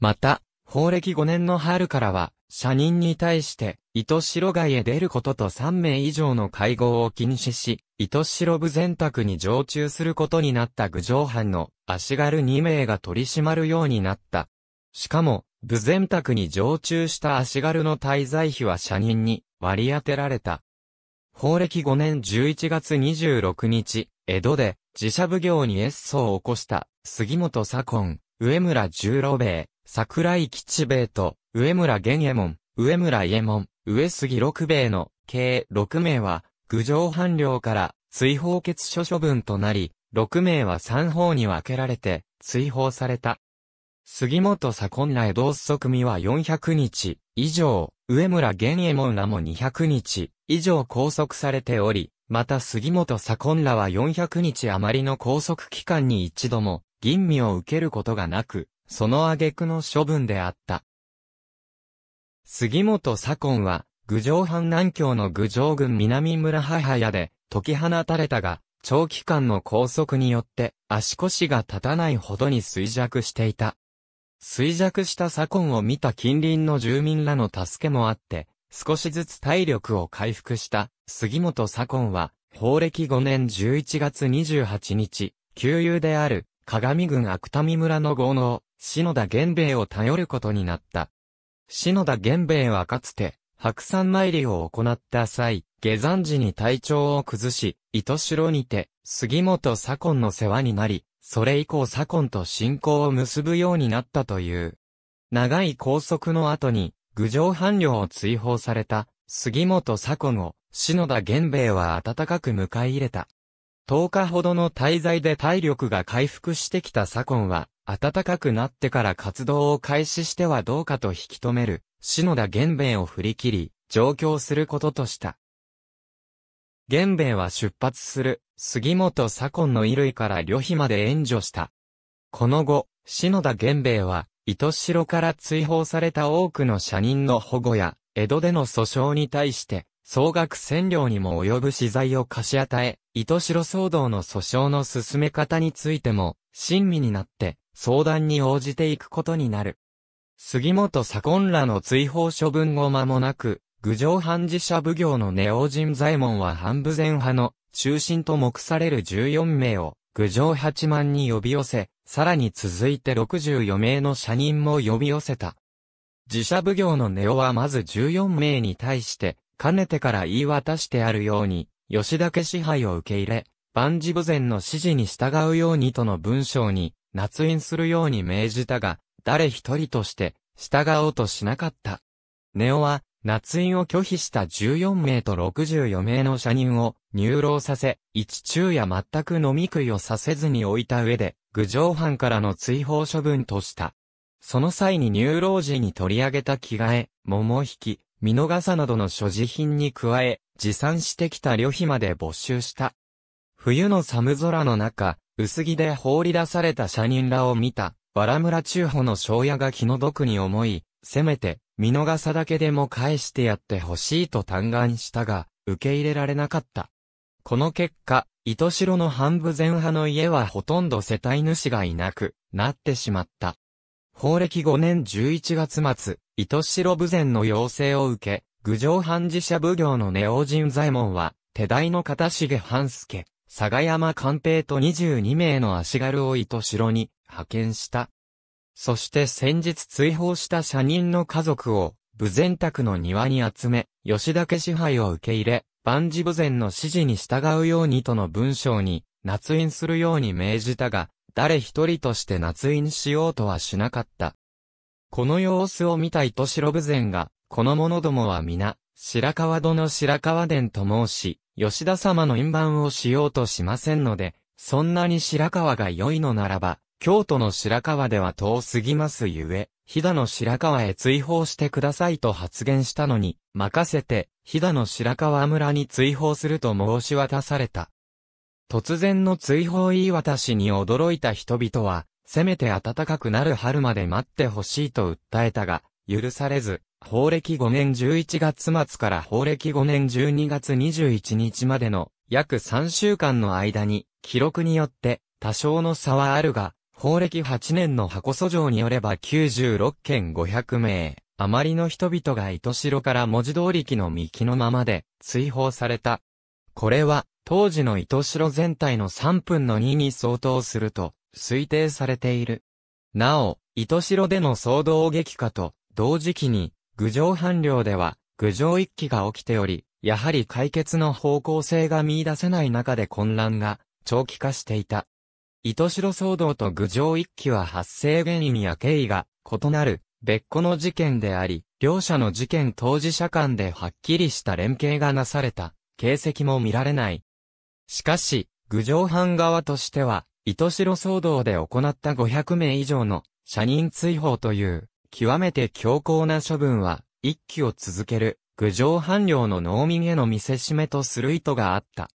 A: また、法暦5年の春からは、社人に対して、糸白街へ出ることと3名以上の会合を禁止し、糸白部全宅に常駐することになった郡上藩の足軽2名が取り締まるようになった。しかも、部全宅に常駐した足軽の滞在費は社人に割り当てられた。法暦5年11月26日、江戸で自社奉行に越相を起こした杉本左近、上村十郎兵衛、桜井吉兵衛と上村玄右衛門、上村伊右衛門、上杉六兵衛の、計6名は、郡上藩領から、追放決所処分となり、6名は3方に分けられて、追放された。杉本左近ら同戸組は400日以上、上村玄右衛門らも200日以上拘束されており、また杉本左近らは400日余りの拘束期間に一度も吟味を受けることがなく、その挙句の処分であった。杉本左近は、郡上藩南京の郡上郡南村母屋で解き放たれたが、長期間の拘束によって足腰が立たないほどに衰弱していた。衰弱した左近を見た近隣の住民らの助けもあって、少しずつ体力を回復した杉本左近は、法暦5年11月28日、旧友である鏡郡芥見村の豪農、篠田源兵衛を頼ることになった。篠田玄兵衛はかつて、白山参りを行った際、下山時に体調を崩し、糸城にて、杉本左近の世話になり、それ以降左近と信仰を結ぶようになったという。長い拘束の後に、郡上藩領を追放された、杉本左近を、篠田玄兵衛は温かく迎え入れた。10日ほどの滞在で体力が回復してきた左近は、暖かくなってから活動を開始してはどうかと引き止める、篠田玄米を振り切り、上京することとした。玄米は出発する、杉本左近の衣類から旅費まで援助した。この後、篠田玄米は、糸城から追放された多くの社人の保護や、江戸での訴訟に対して、総額千両にも及ぶ資材を貸し与え、糸城騒動の訴訟の進め方についても、親身になって、相談に応じていくことになる。杉本左近らの追放処分後間もなく、郡上藩寺社奉行のネオ人左衛門は半部前派の中心と目される14名を郡上八万に呼び寄せ、さらに続いて64名の社人も呼び寄せた。自社奉行のネオはまず14名に対して、かねてから言い渡してあるように、吉田家支配を受け入れ、万事無前の指示に従うようにとの文章に、捺印するように命じたが、誰一人として従おうとしなかった。ネオは、捺印を拒否した14名と64名の社人を入牢させ、一昼夜全く飲み食いをさせずに置いた上で、郡上藩からの追放処分とした。その際に入牢時に取り上げた着替え、桃引き、見逃さなどの所持品に加え、持参してきた旅費まで没収した。冬の寒空の中、薄着で放り出された社人らを見た、わら中保の庄屋が気の毒に思い、せめて、見逃さだけでも返してやってほしいと嘆願したが、受け入れられなかった。この結果、糸城の半部前派の家はほとんど世帯主がいなくなってしまった。法暦5年11月末、糸城部前の要請を受け、郡上藩寺社奉行のネオ人左衛門は、手代の片重半助、佐賀山官兵と22名の足軽を糸城に派遣した。そして先日追放した社人の家族を、武前宅の庭に集め、吉田家支配を受け入れ、万事武前の指示に従うようにとの文章に、捺印するように命じたが、誰一人として捺印しようとはしなかった。この様子を見た糸城武前が、この者どもは皆、白川殿白川殿と申し、吉田様の印盤をしようとしませんので、そんなに白川が良いのならば、京都の白川では遠すぎますゆえ、飛騨の白川へ追放してくださいと発言したのに、任せて、飛騨の白川村に追放すると申し渡された。突然の追放言い渡しに驚いた人々は、せめて暖かくなる春まで待ってほしいと訴えたが、許されず、法暦5年11月末から法暦5年12月21日までの約3週間の間に、記録によって多少の差はあるが、法暦8年の箱訴状によれば96件500名、あまりの人々が糸城から文字通り木の幹のままで追放された。これは、当時の糸城全体の3分の2に相当すると推定されている。なお、糸城での騒動激化と同時期に郡上半領では、郡上一揆が起きており、やはり解決の方向性が見出せない中で混乱が長期化していた。糸城騒動と郡上一揆は発生原因や経緯が異なる別個の事件であり、両者の事件当事者間ではっきりした連携がなされた形跡も見られない。しかし、郡上藩側としては、糸城騒動で行った500名以上の社人追放という極めて強硬な処分は、一揆を続ける、郡上藩領の農民への見せしめとする意図があった。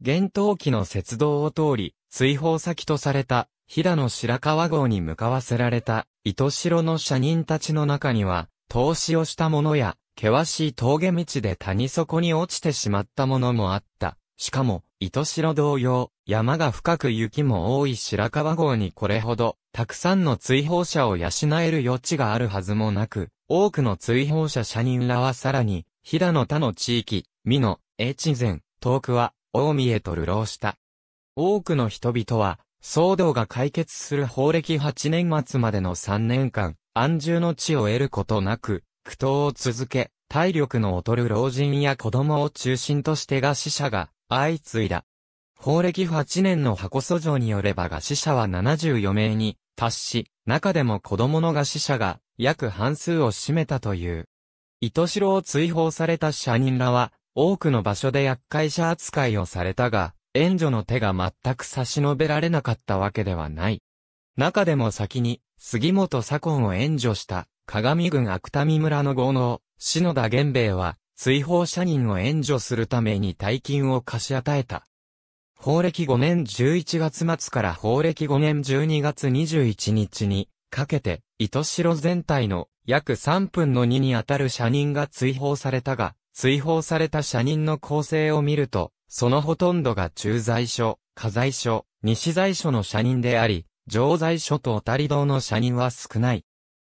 A: 厳冬期の雪道を通り、追放先とされた、騨の白川郷に向かわせられた、糸城の社人たちの中には、投資をした者や、険しい峠道で谷底に落ちてしまった者もあった。しかも、糸城同様、山が深く雪も多い白川郷にこれほど、たくさんの追放者を養える余地があるはずもなく、多くの追放者社人らはさらに、騨の他の地域、美濃、越前、遠くは、大見へと流浪した。多くの人々は、騒動が解決する法暦8年末までの3年間、安住の地を得ることなく、苦闘を続け、体力の劣る老人や子供を中心として餓死者が相次いだ。法暦8年の箱訴状によれば餓死者は74名に達し、中でも子供の餓死者が約半数を占めたという。糸城を追放された社人らは、多くの場所で厄介者扱いをされたが、援助の手が全く差し伸べられなかったわけではない。中でも先に、杉本左近を援助した、鏡郡芥見村の豪農、篠田源兵衛は、追放社人を援助するために大金を貸し与えた。法暦5年11月末から法暦5年12月21日にかけて、糸城全体の約3分の2にあたる社人が追放されたが、追放された社人の構成を見ると、そのほとんどが駐在所、家在所、西在所の社人であり、常在所と小谷堂の社人は少ない。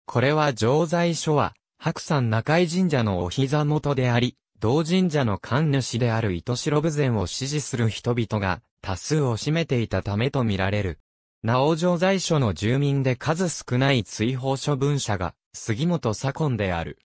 A: これは常在所は、白山中井神社のお膝元であり、同神社の官主である糸白部前を支持する人々が多数を占めていたためとみられる。なお城在所の住民で数少ない追放処分者が杉本左近である。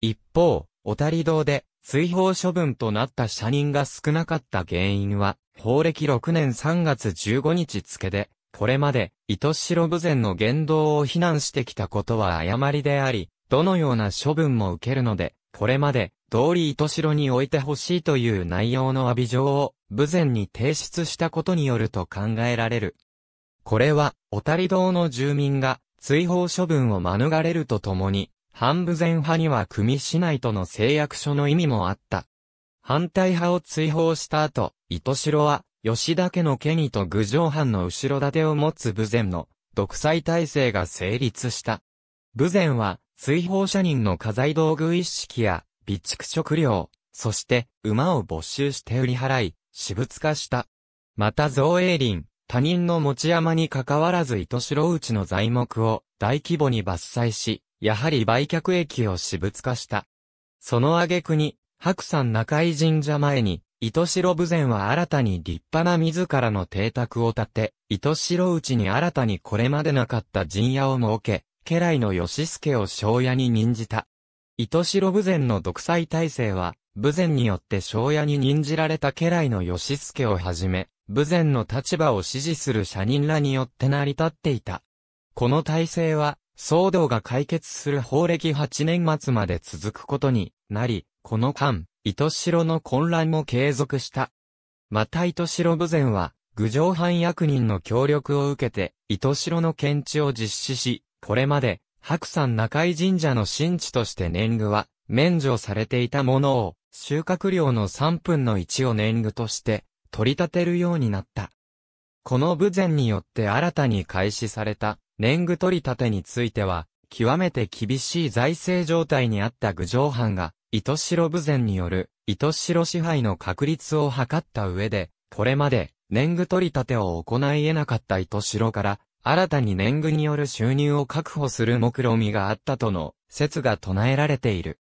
A: 一方、小谷堂で追放処分となった社人が少なかった原因は、法暦6年3月15日付で、これまで、糸白部前の言動を非難してきたことは誤りであり、どのような処分も受けるので、これまで、通り糸城に置いてほしいという内容の詫び状を、武前に提出したことによると考えられる。これは、小谷堂の住民が、追放処分を免れるとともに、反武前派には組しないとの誓約書の意味もあった。反対派を追放した後、糸城は、吉田家の家にと郡上藩の後ろ盾を持つ武前の、独裁体制が成立した。武前は、追放者人の家財道具一式や、備蓄食料、そして馬を没収して売り払い、私物化した。また造営林、他人の持ち山に関わらず糸城内の材木を大規模に伐採し、やはり売却益を私物化した。その挙句に、白山中井神社前に、糸城武前は新たに立派な自らの邸宅を建て、糸城内に新たにこれまでなかった陣屋を設け、家来の義助を庄屋に任じた。糸代武前の独裁体制は、武前によって庄屋に任じられた家来の義助をはじめ、武前の立場を支持する社人らによって成り立っていた。この体制は、騒動が解決する法暦8年末まで続くことになり、この間、糸代の混乱も継続した。また糸代武前は、郡上藩役人の協力を受けて、糸代の検知を実施し、これまで、白山中井神社の神地として年貢は免除されていたものを収穫量の3分の1を年貢として取り立てるようになった。この部前によって新たに開始された年貢取り立てについては極めて厳しい財政状態にあった郡上藩が糸代部前による糸代支配の確立を図った上でこれまで年貢取り立てを行い得なかった糸代から新たに年貢による収入を確保する目論みがあったとの説が唱えられている。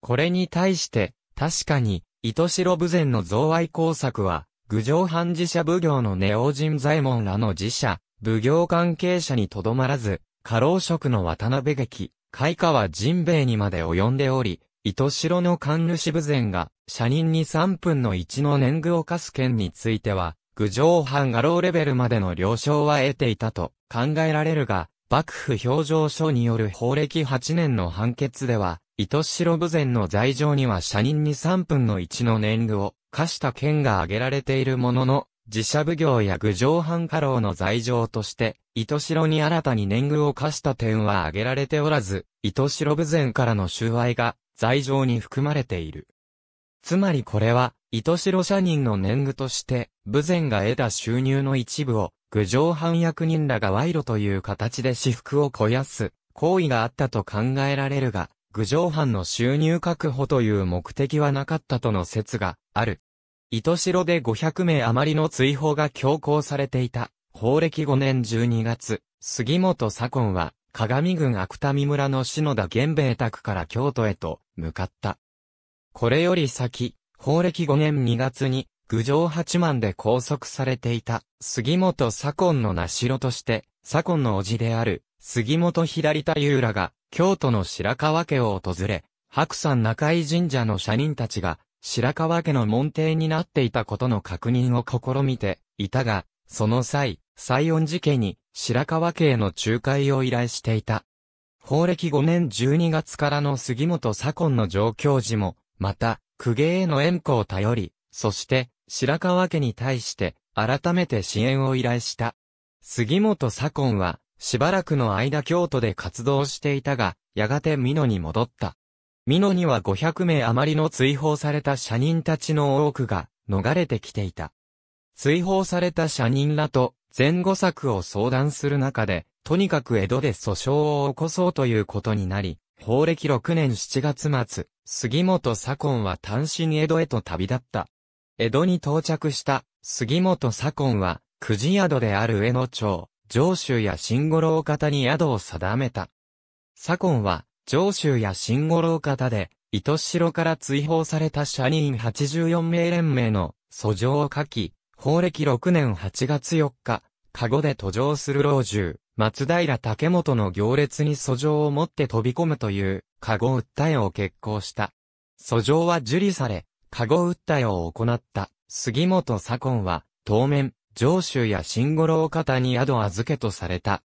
A: これに対して、確かに、糸白武前の贈賄工作は、郡上藩寺社奉行のネオ人左衛門らの寺社、奉行関係者にとどまらず、過労職の渡辺劇、開川神兵衛にまで及んでおり、糸白の官主武前が、社人に3分の1の年貢を課す件については、郡上藩画廊レベルまでの了承は得ていたと考えられるが、幕府表情書による法暦8年の判決では、糸代武前の罪状には社人に3分の1の年貢を課した件が挙げられているものの、自社奉行や郡上藩家老の罪状として、糸代に新たに年貢を課した点は挙げられておらず、糸代武前からの収賄が罪状に含まれている。つまりこれは、糸代社人の年貢として、武前が得た収入の一部を、郡上藩役人らが賄賂という形で私服を肥やす、行為があったと考えられるが、郡上藩の収入確保という目的はなかったとの説がある。糸代で500名余りの追放が強行されていた、法暦5年12月、杉本左近は、鏡郡芥見村の篠田玄兵衛宅から京都へと向かった。これより先、法暦5年2月に、郡上八幡で拘束されていた、杉本左近の名代として、左近の叔父である、杉本左太夫らが、京都の白川家を訪れ、白山中井神社の社人たちが、白川家の門弟になっていたことの確認を試みていたが、その際、西恩寺家に白川家への仲介を依頼していた。法暦5年12月からの杉本左近の状況時も、また、公家への援護を頼り、そして、白川家に対して、改めて支援を依頼した。杉本左近は、しばらくの間京都で活動していたが、やがて美濃に戻った。美濃には500名余りの追放された社人たちの多くが、逃れてきていた。追放された社人らと、前後策を相談する中で、とにかく江戸で訴訟を起こそうということになり、法暦6年7月末、杉本左近は単身江戸へと旅立った。江戸に到着した杉本左近は、くじ宿である上野町、上州や新五郎方に宿を定めた。左近は、上州や新五郎方で、糸城から追放された社人84名連盟の訴状を書き、法暦6年8月4日、籠で途上する老中、松平竹本の行列に訴状を持って飛び込むという、加護訴えを決行した。訴状は受理され、加護訴えを行った、杉本左近は、当面、上州や新五郎方に宿預けとされた。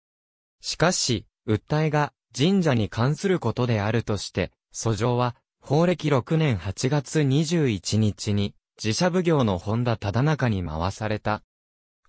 A: しかし、訴えが神社に関することであるとして、訴状は、法暦6年8月21日に、自社奉行の本田忠中に回された。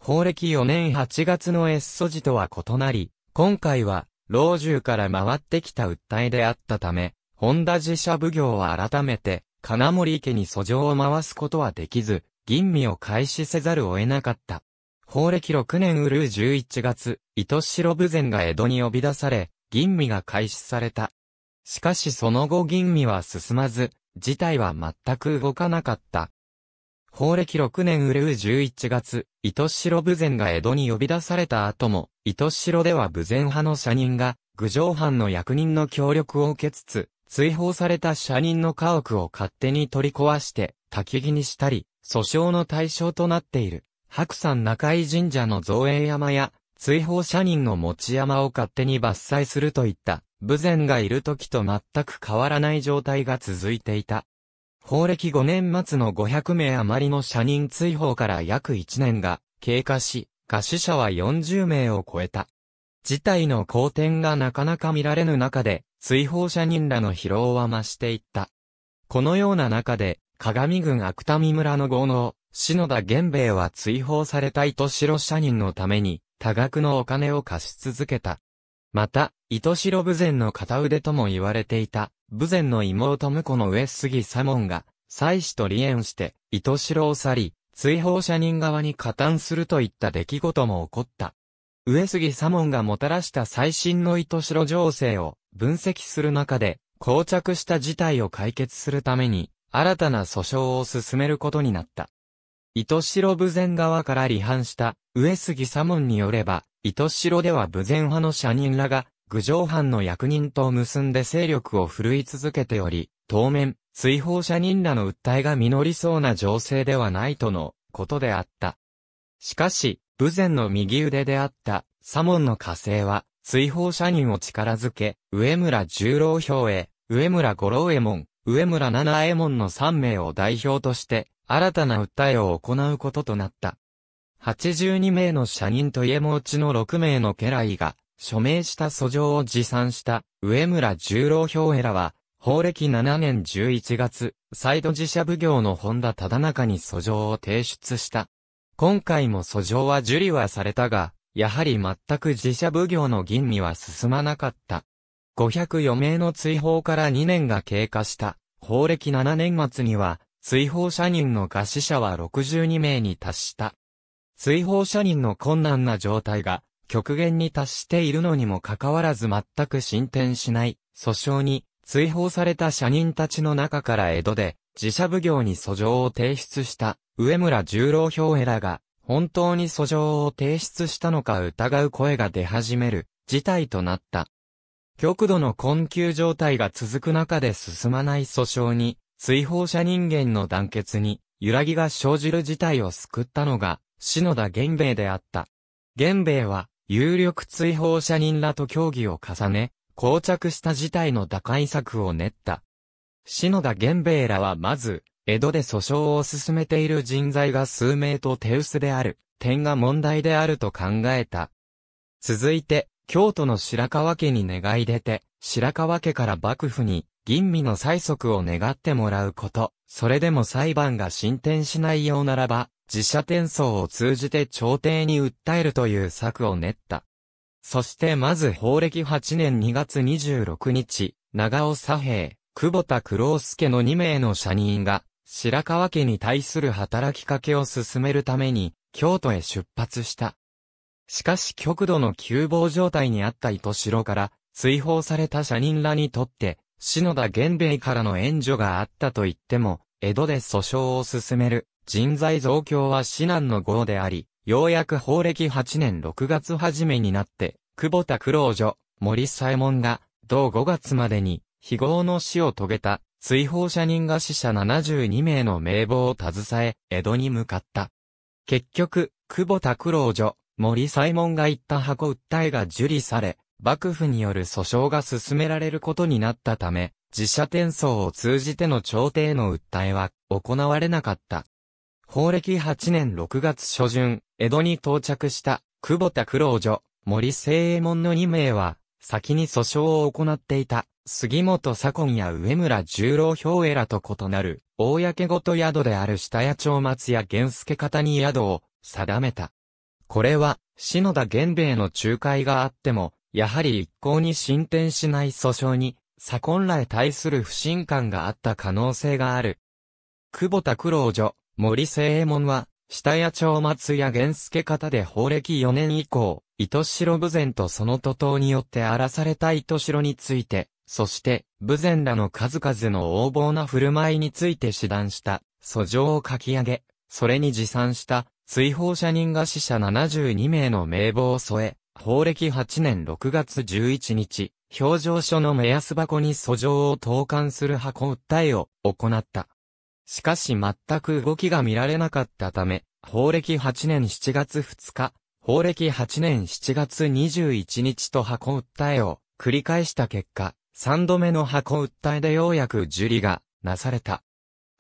A: 法暦4年8月の越祖寺とは異なり、今回は、老中から回ってきた訴えであったため、本田寺社奉行は改めて、金森家に訴状を回すことはできず、吟味を開始せざるを得なかった。法暦6年うるう11月、糸白武前が江戸に呼び出され、吟味が開始された。しかしその後吟味は進まず、事態は全く動かなかった。法暦6年ウるウ11月、糸城武前が江戸に呼び出された後も、糸城では武前派の社人が、郡上藩の役人の協力を受けつつ、追放された社人の家屋を勝手に取り壊して、焚き木にしたり、訴訟の対象となっている、白山中井神社の造営山や、追放社人の持ち山を勝手に伐採するといった、武前がいる時と全く変わらない状態が続いていた。法暦5年末の500名余りの社人追放から約1年が経過し、過死者は40名を超えた。事態の好転がなかなか見られぬ中で、追放者人らの疲労は増していった。このような中で、鏡郡芥見村の豪農、篠田玄兵衛は追放されたいと白社人のために、多額のお金を貸し続けた。また、糸白武前の片腕とも言われていた、武前の妹婿の上杉左門が、妻子と離縁して、糸白を去り、追放者人側に加担するといった出来事も起こった。上杉左門がもたらした最新の糸白情勢を分析する中で、膠着した事態を解決するために、新たな訴訟を進めることになった。糸白武前側から離反した上杉左門によれば、糸城では武前派の社人らが、郡上藩の役人と結んで勢力を振るい続けており、当面、追放社人らの訴えが実りそうな情勢ではないとのことであった。しかし、武前の右腕であった左門の火星は、追放社人を力づけ、上村十郎兵衛、上村五郎右衛門、上村七右衛門の3名を代表として、新たな訴えを行うこととなった。82名の社人といえもうちの6名の家来が、署名した訴状を持参した上村十郎兵衛らは、法暦7年11月、再度自社奉行の本田忠中に訴状を提出した。今回も訴状は受理はされたが、やはり全く自社奉行の吟味は進まなかった。504名の追放から2年が経過した、法暦7年末には、追放社人の餓死者は62名に達した。追放者人の困難な状態が極限に達しているのにもかかわらず全く進展しない訴訟に追放された社人たちの中から江戸で自社奉行に訴状を提出した上村十郎兵衛らが本当に訴状を提出したのか疑う声が出始める事態となった。極度の困窮状態が続く中で進まない訴訟に追放者人間の団結に揺らぎが生じる事態を救ったのが篠田源兵衛であった。源兵衛は、有力追放者人らと協議を重ね、膠着した事態の打開策を練った。篠田源兵衛らはまず、江戸で訴訟を進めている人材が数名と手薄である、点が問題であると考えた。続いて、京都の白川家に願い出て、白川家から幕府に、吟味の催促を願ってもらうこと、それでも裁判が進展しないようならば、自社転送を通じて朝廷に訴えるという策を練った。そしてまず法暦8年2月26日、長尾左平、久保田九郎助の2名の社人が、白川家に対する働きかけを進めるために、京都へ出発した。しかし極度の急防状態にあった糸城から、追放された社人らにとって、篠田源兵衛からの援助があったと言っても、江戸で訴訟を進める人材増強は至難の号であり、ようやく法暦8年6月初めになって、久保田九郎女、森左衛門が、同5月までに、非業の死を遂げた、追放者人が死者72名の名簿を携え、江戸に向かった。結局、久保田九郎女、森左衛門が言った箱訴えが受理され、幕府による訴訟が進められることになったため、自社転送を通じての朝廷の訴えは行われなかった。法暦8年6月初旬、江戸に到着した、久保田九郎女、森聖右衛門の2名は、先に訴訟を行っていた、杉本左近や上村十郎兵衛らと異なる、公ごと宿である下谷町松屋玄助方に宿を定めた。これは、篠田玄兵衛の仲介があっても、やはり一向に進展しない訴訟に、左近らへ対する不信感があった可能性がある。久保田九郎女、森清衛門は、下屋町松屋玄助方で法暦4年以降、糸城武前とその徒党によって荒らされた糸城について、そして、武前らの数々の横暴な振る舞いについて指断した、訴状を書き上げ、それに持参した、追放者人が死者72名の名簿を添え、法暦8年6月11日、表情書の目安箱に訴状を投函する箱訴えを行った。しかし全く動きが見られなかったため、法暦8年7月2日、法暦8年7月21日と箱訴えを繰り返した結果、3度目の箱訴えでようやく受理がなされた。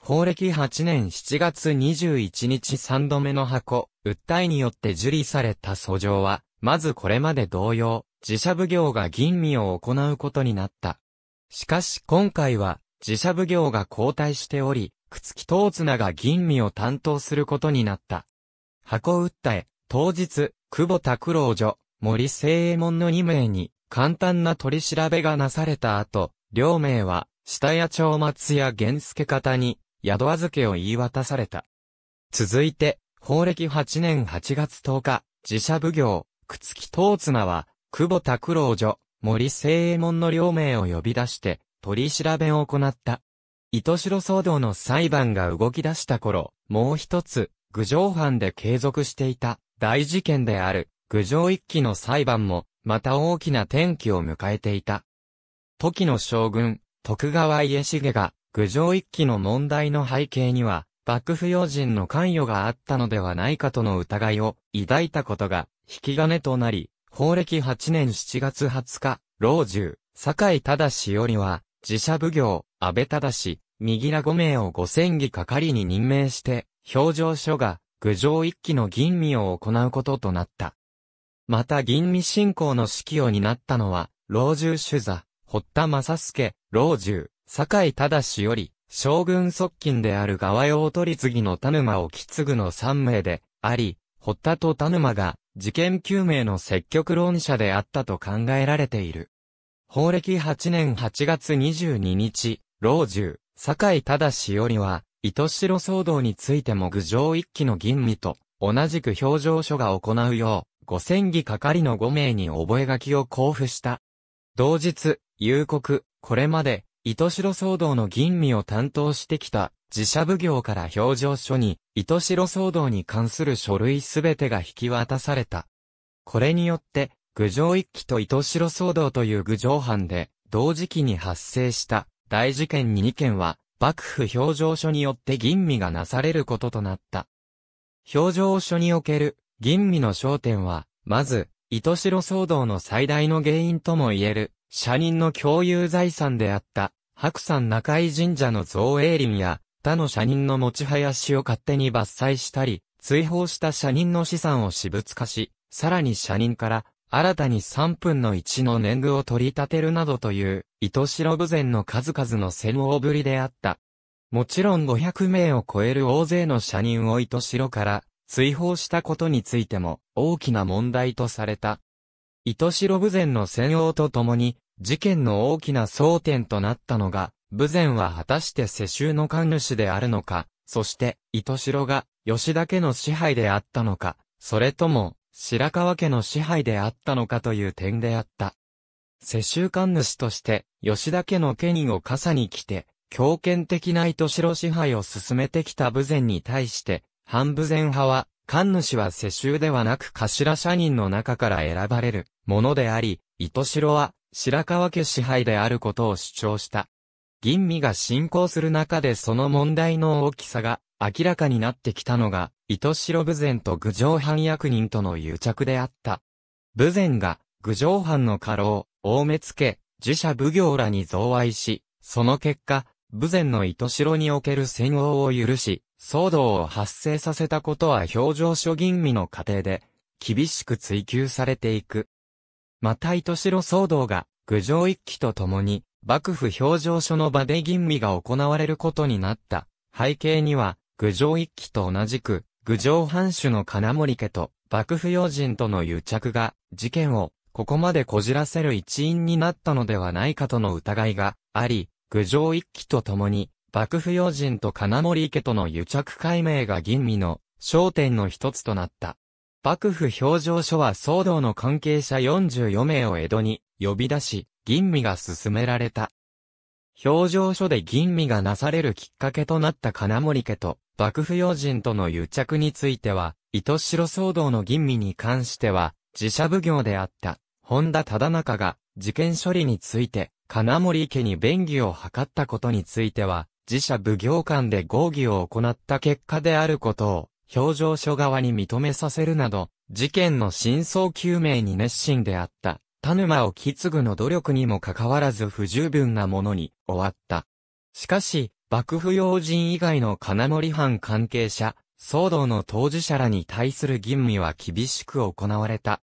A: 法暦8年7月21日3度目の箱、訴えによって受理された訴状は、まずこれまで同様、自社奉行が吟味を行うことになった。しかし今回は、自社奉行が交代しており、朽木東綱が吟味を担当することになった。箱訴え、当日、久保拓郎女、森聖衛門の2名に、簡単な取り調べがなされた後、両名は、下屋町松屋玄助方に、宿預けを言い渡された。続いて、法暦8年8月10日、自社奉行、朽木東綱は、久保拓郎女、森聖衛門の両名を呼び出して、取り調べを行った。糸城騒動の裁判が動き出した頃、もう一つ、郡上藩で継続していた大事件である、郡上一揆の裁判も、また大きな転機を迎えていた。時の将軍、徳川家重が、郡上一揆の問題の背景には、幕府要人の関与があったのではないかとの疑いを抱いたことが、引き金となり、法暦8年7月20日、老中、酒井忠よりは、自社奉行、安倍忠氏、右ら5名を五千議係に任命して、表情書が、郡上一揆の吟味を行うこととなった。また吟味進行の指揮を担ったのは、老中主座、堀田正助、老中、堺忠氏より、将軍側近である側用取次の田沼を継ぐの3名で、あり、堀田と田沼が、事件究明の積極論者であったと考えられている。法暦8年8月22日、老中、堺忠氏よりは、糸白騒動についても愚上一揆の吟味と、同じく表情書が行うよう、五千議係の五名に覚書を交付した。同日、夕刻、これまで、糸白騒動の吟味を担当してきた、自社奉行から表情書に、糸白騒動に関する書類すべてが引き渡された。これによって、郡上一揆と糸城騒動という郡上藩で、同時期に発生した大事件に2件は、幕府表情書によって吟味がなされることとなった。表情書における吟味の焦点は、まず、糸城騒動の最大の原因とも言える、社人の共有財産であった、白山中井神社の造営林や、他の社人の持ち林を勝手に伐採したり、追放した社人の資産を私物化し、さらに社人から新たに3分の1の年貢を取り立てるなどという、糸白部前の数々の戦王ぶりであった。もちろん500名を超える大勢の社人を糸白から追放したことについても大きな問題とされた。糸白部前の戦王とともに、事件の大きな争点となったのが、部前は果たして世襲の神主であるのか、そして、糸代が、吉田家の支配であったのか、それとも、白川家の支配であったのかという点であった。世襲官主として、吉田家の家人を傘に来て、強権的な糸城支配を進めてきた武前に対して、反武前派は、官主は世襲ではなく頭社人の中から選ばれるものであり、糸城は白川家支配であることを主張した。吟味が進行する中でその問題の大きさが明らかになってきたのが、糸白武前と郡上藩役人との癒着であった。武前が、郡上藩の家老、大目付、自社奉行らに贈賄し、その結果、武前の糸白における戦王を許し、騒動を発生させたことは表情書吟味の過程で、厳しく追求されていく。また糸白騒動が、郡上一揆と共に、幕府表情書の場で吟味が行われることになった。背景には、郡上一揆と同じく、郡上藩主の金森家と幕府要人との癒着が、事件をここまでこじらせる一因になったのではないかとの疑いがあり、郡上一揆と共に、幕府要人と金森家との癒着解明が吟味の焦点の一つとなった。幕府表情書は騒動の関係者44名を江戸に呼び出し、吟味が進められた。表情書で吟味がなされるきっかけとなった金森家と幕府要人との癒着については、糸白騒動の吟味に関しては、自社奉行であった、本田忠中が、事件処理について、金森家に便宜を図ったことについては、自社奉行官で合議を行った結果であることを、表情書側に認めさせるなど、事件の真相究明に熱心であった、田沼を継ぐの努力にもかかわらず不十分なものに終わった。しかし、幕府要人以外の金森藩関係者、騒動の当事者らに対する吟味は厳しく行われた。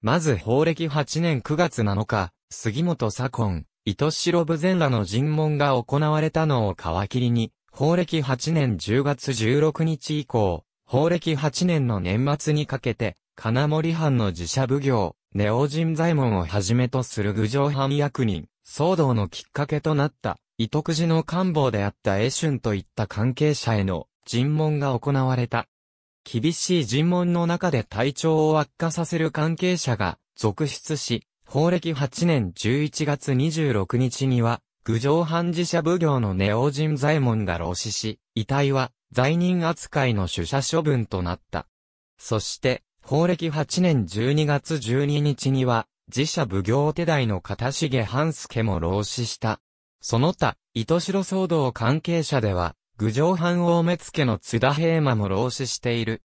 A: まず法暦8年9月7日、杉本左近、糸白部前らの尋問が行われたのを皮切りに、法暦8年10月16日以降、法暦8年の年末にかけて、金森藩の自社奉行、ネオ人左衛門をはじめとする郡上藩役人、騒動のきっかけとなった伊徳寺の官房であった英春といった関係者への尋問が行われた。厳しい尋問の中で体調を悪化させる関係者が続出し、法暦8年11月26日には、郡上藩寺社奉行のネオ人左衛門が老死し、遺体は罪人扱いの主者処分となった。そして、法暦8年12月12日には、寺社奉行手代の片重半助も老死した。その他、糸白騒動関係者では、郡上藩大目付の津田平馬も老死している。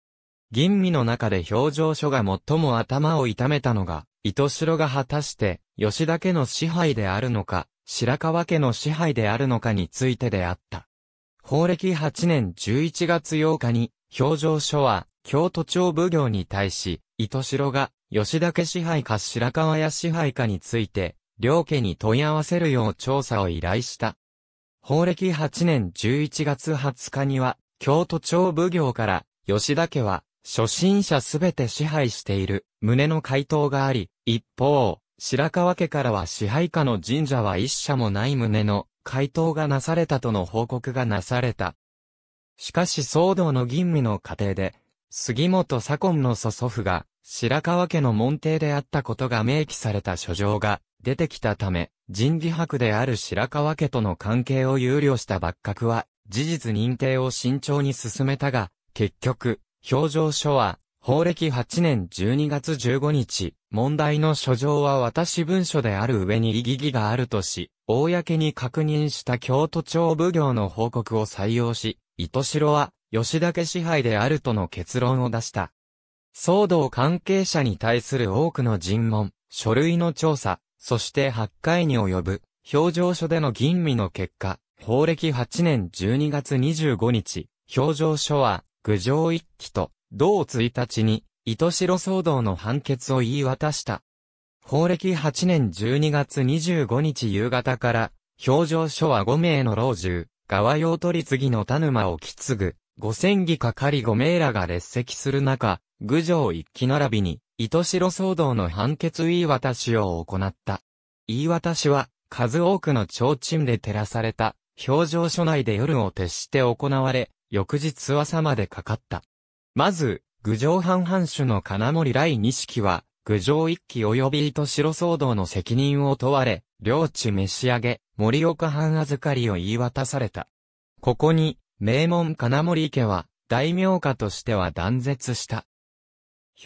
A: 吟味の中で表情書が最も頭を痛めたのが、糸白が果たして、吉田家の支配であるのか、白川家の支配であるのかについてであった。法暦8年11月8日に、表情書は、京都町奉行に対し、糸白が、吉田家支配か白川屋支配かについて、両家に問い合わせるよう調査を依頼した。法暦8年11月20日には、京都町奉行から、吉田家は、初心者すべて支配している、旨の回答があり、一方、白川家からは支配下の神社は一社もない旨の回答がなされたとの報告がなされた。しかし騒動の吟味の過程で、杉本左近の祖祖父が、白川家の門弟であったことが明記された書状が出てきたため、人事博である白川家との関係を憂慮した幕閣は、事実認定を慎重に進めたが、結局、表情書は、法暦8年12月15日、問題の書状は私文書である上に疑義があるとし、公に確認した京都庁奉行の報告を採用し、糸城は、吉田家支配であるとの結論を出した。騒動関係者に対する多くの尋問、書類の調査、そして8回に及ぶ、表情書での吟味の結果、法暦8年12月25日、表情書は、愚上一揆と、同1日に、糸代騒動の判決を言い渡した。法暦8年12月25日夕方から、表情書は5名の老中、側用取次の田沼をきつぐ、五千議かかり5名らが列席する中、郡上一揆並びに、糸代騒動の判決言い渡しを行った。言い渡しは、数多くの提灯で照らされた、表情書内で夜を徹して行われ、翌日朝までかかった。まず、郡上藩藩主の金森来錦は、郡上一揆及び糸代騒動の責任を問われ、領地召し上げ、森岡藩預かりを言い渡された。ここに、名門金森家は、大名家としては断絶した。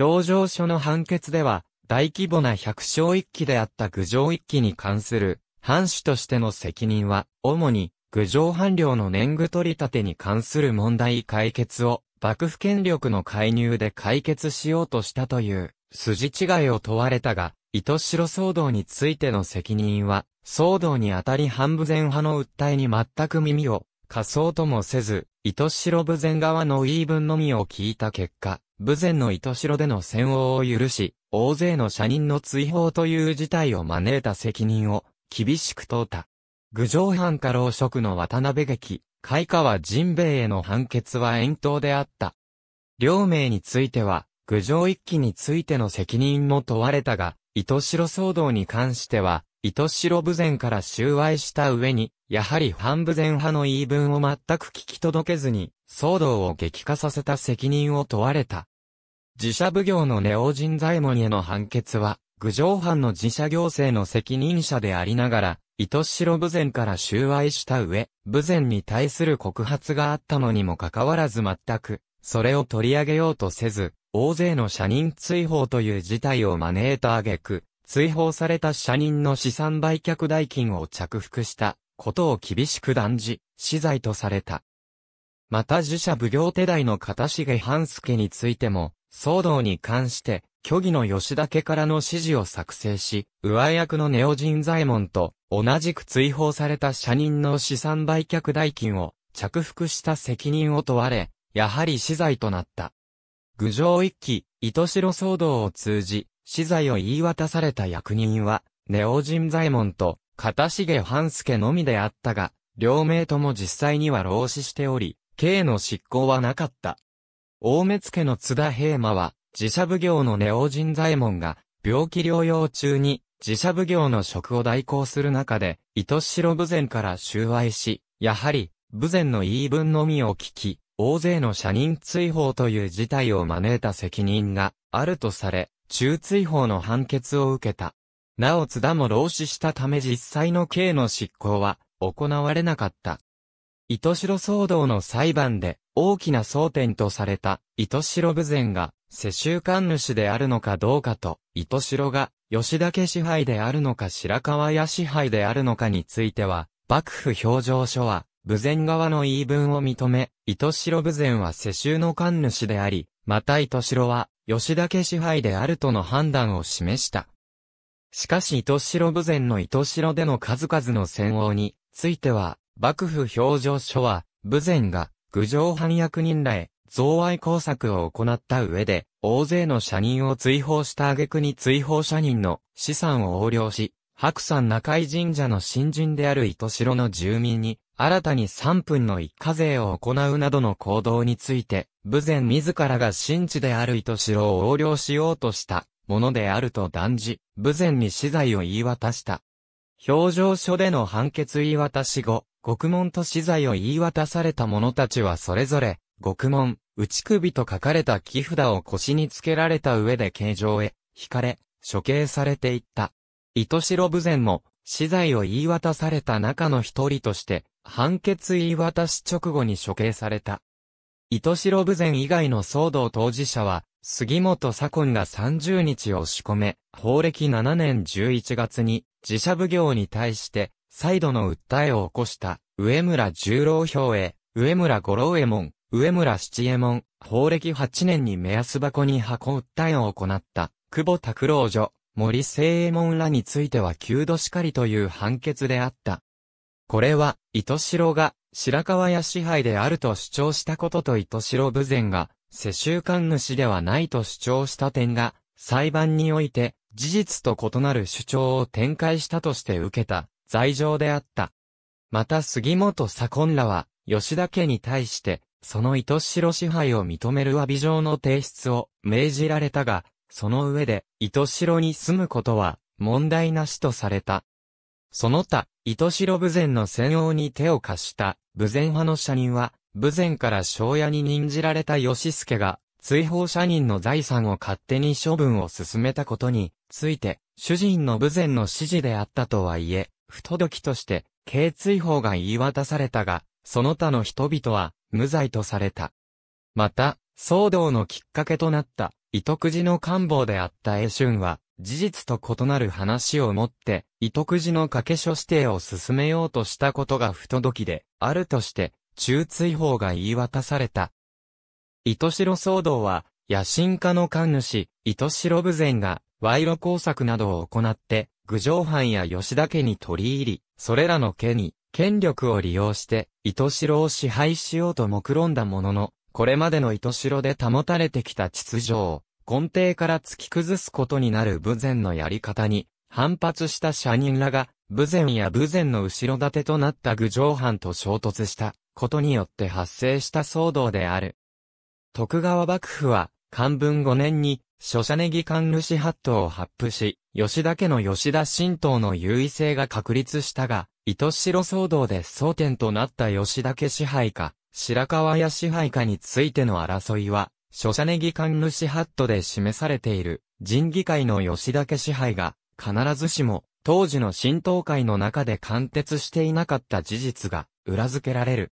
A: 表情書の判決では、大規模な百姓一揆であった郡上一揆に関する、藩主としての責任は、主に、郡上藩領の年貢取り立てに関する問題解決を、幕府権力の介入で解決しようとしたという、筋違いを問われたが、糸白騒動についての責任は、騒動にあたり半部前派の訴えに全く耳を、貸そうともせず、糸代武前側の言い分のみを聞いた結果、武前の糸代での戦王を許し、大勢の社人の追放という事態を招いた責任を、厳しく問うた。郡上藩家老職の渡辺劇、開川陣兵衛への判決は遠投であった。両名については、郡上一揆についての責任も問われたが、糸代騒動に関しては、糸白部前から収賄した上に、やはり反部前派の言い分を全く聞き届けずに、騒動を激化させた責任を問われた。自社奉行のネオ人左衛門への判決は、郡上藩の自社行政の責任者でありながら、糸白部前から収賄した上、部前に対する告発があったのにもかかわらず全く、それを取り上げようとせず、大勢の社人追放という事態を招いた挙句、追放された社人の資産売却代金を着服したことを厳しく断じ、死罪とされた。また自社奉行手代の片重半助についても、騒動に関して、虚偽の吉田家からの指示を作成し、上役のネオ人左衛門と同じく追放された社人の資産売却代金を着服した責任を問われ、やはり死罪となった。愚上一揆、糸白騒動を通じ、資材を言い渡された役人は、ネオザ左モ門と、片重半助のみであったが、両名とも実際には老死しており、刑の執行はなかった。大目付の津田平馬は、自社奉行のネオザ左モ門が、病気療養中に、自社奉行の職を代行する中で、糸代武前から収賄し、やはり、武前の言い分のみを聞き、大勢の社人追放という事態を招いた責任があるとされ、中追放の判決を受けた。なお津田も老死したため実際の刑の執行は行われなかった。糸代騒動の裁判で大きな争点とされた糸代部前が世襲官主であるのかどうかと、糸代が吉田家支配であるのか白川屋支配であるのかについては、幕府表情書は、部前側の言い分を認め、糸代部前は世襲の官主であり、また糸代は吉田家支配であるとの判断を示した。しかし糸城武前の糸城での数々の戦王については、幕府表情書は、武前が、愚上藩役人らへ、贈賄工作を行った上で、大勢の社人を追放した挙句に追放社人の資産を横領し、白山中井神社の新人である糸城の住民に、新たに3分の一課税を行うなどの行動について、武前自らが真知である糸城を横領しようとしたものであると断じ、武前に死罪を言い渡した。表情書での判決言い渡し後、獄門と死罪を言い渡された者たちはそれぞれ、獄門、内首と書かれた木札を腰につけられた上で形状へ、引かれ、処刑されていった。糸城武前も、死罪を言い渡された中の一人として、判決言い渡し直後に処刑された。糸代部前以外の騒動当事者は、杉本左近が30日を押し込め、法暦7年11月に自社奉行に対して再度の訴えを起こした上村十郎兵衛、上村五郎右衛門、上村七右衛門、法暦8年に目安箱に箱訴えを行った久保拓郎女、森清衛門らについては9度しかりという判決であった。これは、糸代が、白河屋支配であると主張したことと糸代部前が、世襲官主ではないと主張した点が、裁判において、事実と異なる主張を展開したとして受けた、罪状であった。また杉本左近らは、吉田家に対して、その糸代支配を認める詫び状の提出を命じられたが、その上で、糸代に住むことは問題なしとされた。その他、糸白武前の専用に手を貸した、武前派の社人は、武前から庄屋に任じられた吉助が、追放社人の財産を勝手に処分を進めたことについて、主人の武前の指示であったとはいえ、不届きとして、軽追放が言い渡されたが、その他の人々は、無罪とされた。また、騒動のきっかけとなった、糸くじの官房であった英春は、事実と異なる話をもって、糸くじの掛け所指定を進めようとしたことが不届きで、あるとして、中追放が言い渡された。糸城騒動は、野心家の官主、糸城武前が、賄賂工作などを行って、郡上藩や吉田家に取り入り、それらの家に、権力を利用して、糸城を支配しようと目論んだものの、これまでの糸代で保たれてきた秩序を、根底から突き崩すことになる武前のやり方に、反発した社人らが、武前や武前の後ろ盾となった愚上藩と衝突したことによって発生した騒動である。徳川幕府は、漢文5年に、諸者ネギ官主八頭を発布し、吉田家の吉田神道の優位性が確立したが、糸代騒動で争点となった吉田家支配下、白川屋支配下についての争いは、諸社ネギ官主ハットで示されている、人議会の吉田家支配が、必ずしも、当時の新党会の中で貫徹していなかった事実が、裏付けられる。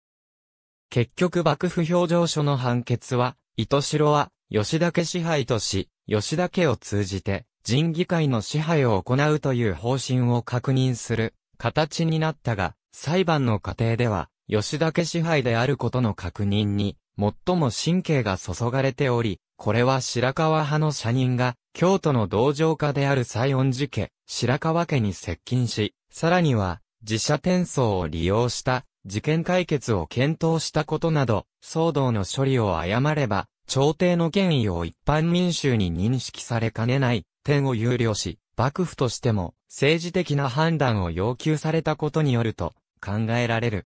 A: 結局幕府表情書の判決は、糸城は、吉田家支配とし、吉田家を通じて、人議会の支配を行うという方針を確認する、形になったが、裁判の過程では、吉田家支配であることの確認に、最も神経が注がれており、これは白川派の社人が、京都の道場家である西恩寺家、白川家に接近し、さらには、自社転送を利用した、事件解決を検討したことなど、騒動の処理を誤れば、朝廷の権威を一般民衆に認識されかねない点を憂慮し、幕府としても政治的な判断を要求されたことによると考えられる。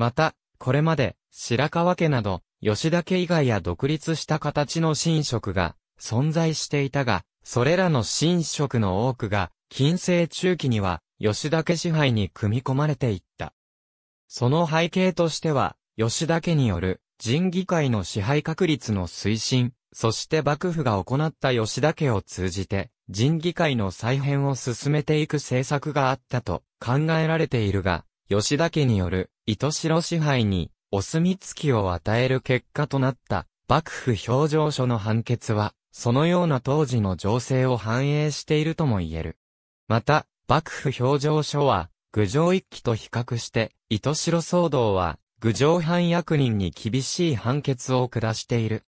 A: また、これまで、白川家など、吉田家以外や独立した形の神職が存在していたが、それらの神職の多くが、近世中期には、吉田家支配に組み込まれていった。その背景としては、吉田家による、神議会の支配確立の推進、そして幕府が行った吉田家を通じて、神議会の再編を進めていく政策があったと考えられているが、吉田家による糸城支配に、お墨付きを与える結果となった、幕府表情書の判決は、そのような当時の情勢を反映しているとも言える。また、幕府表情書は、郡上一揆と比較して、糸城騒動は、郡上藩役人に厳しい判決を下している。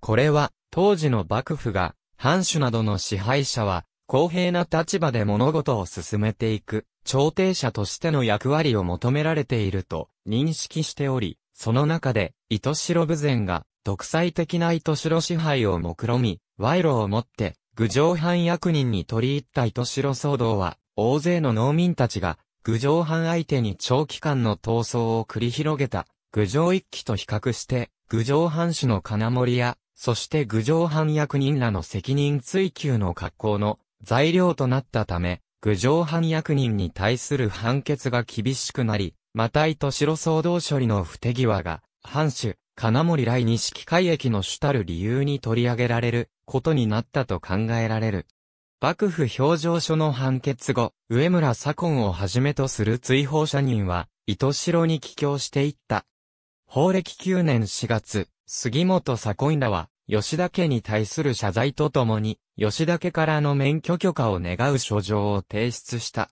A: これは、当時の幕府が、藩主などの支配者は、公平な立場で物事を進めていく、調停者としての役割を求められていると認識しており、その中で、糸代部前が、独裁的な糸代支配を目論み、賄賂をもって、郡上藩役人に取り入った糸代騒動は、大勢の農民たちが、郡上藩相手に長期間の闘争を繰り広げた、郡上一揆と比較して、郡上藩主の金森や、そして郡上藩役人らの責任追及の格好の材料となったため、郡上藩役人に対する判決が厳しくなり、またいと白騒動処理の不手際が、藩主、金森来式会駅の主たる理由に取り上げられることになったと考えられる。幕府表情書の判決後、上村左近をはじめとする追放者人は、糸城に帰郷していった。法暦9年4月、杉本左近らは、吉田家に対する謝罪とともに、吉田家からの免許許可を願う書状を提出した。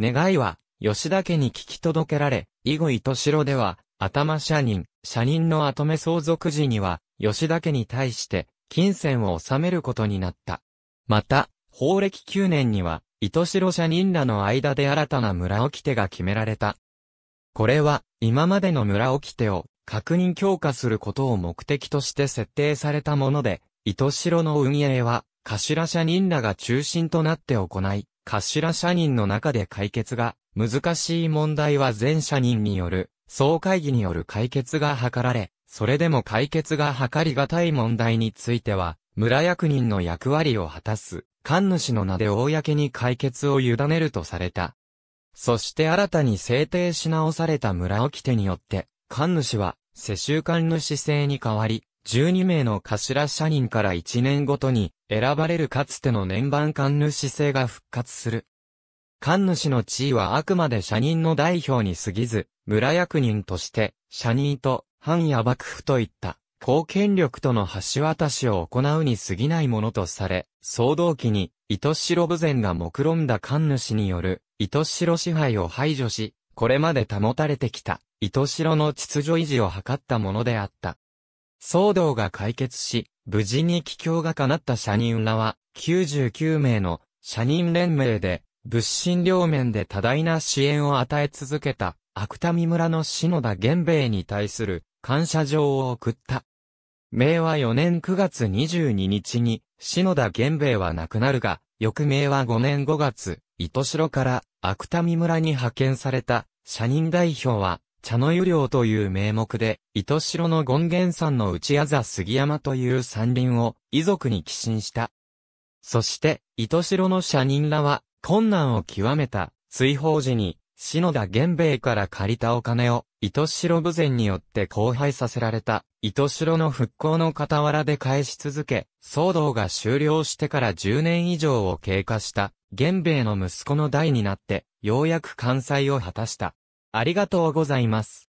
A: 願いは、吉田家に聞き届けられ、以後糸城では、頭社人、社人の後目相続時には、吉田家に対して、金銭を納めることになった。また、法暦9年には、糸城社人らの間で新たな村置手が決められた。これは、今までの村置手を確認強化することを目的として設定されたもので、糸城の運営は、頭社人らが中心となって行い、頭社人の中で解決が難しい問題は全社人による総会議による解決が図られ、それでも解決が図りがたい問題については、村役人の役割を果たす、官主の名で公に解決を委ねるとされた。そして新たに制定し直された村掟によって、官主は、世襲官主制に代わり、12名の頭社人から1年ごとに選ばれるかつての年番官主制が復活する。官主の地位はあくまで社人の代表に過ぎず、村役人として、社人と藩や幕府といった公権力との橋渡しを行うに過ぎないものとされ、騒動期に、糸代部前が目論んだ官主による、糸代支配を排除し、これまで保たれてきた糸城の秩序維持を図ったものであった。騒動が解決し、無事に帰郷が叶った社人らは、99名の社人連盟で、物心両面で多大な支援を与え続けた、芥見村の篠田玄兵衛に対する感謝状を送った。明和4年9月22日に、篠田玄兵衛は亡くなるが、翌明和5年5月、糸城から芥見村に派遣された、社人代表は、茶の湯寮という名目で、糸城の権現山の内あざ杉山という山林を遺族に寄進した。そして、糸城の社人らは、困難を極めた、追放時に、篠田源兵衛から借りたお金を、糸城武前によって荒廃させられた、糸城の復興の傍らで返し続け、騒動が終了してから10年以上を経過した、源兵衛の息子の代になって、ようやく関西を果たした。ありがとうございます。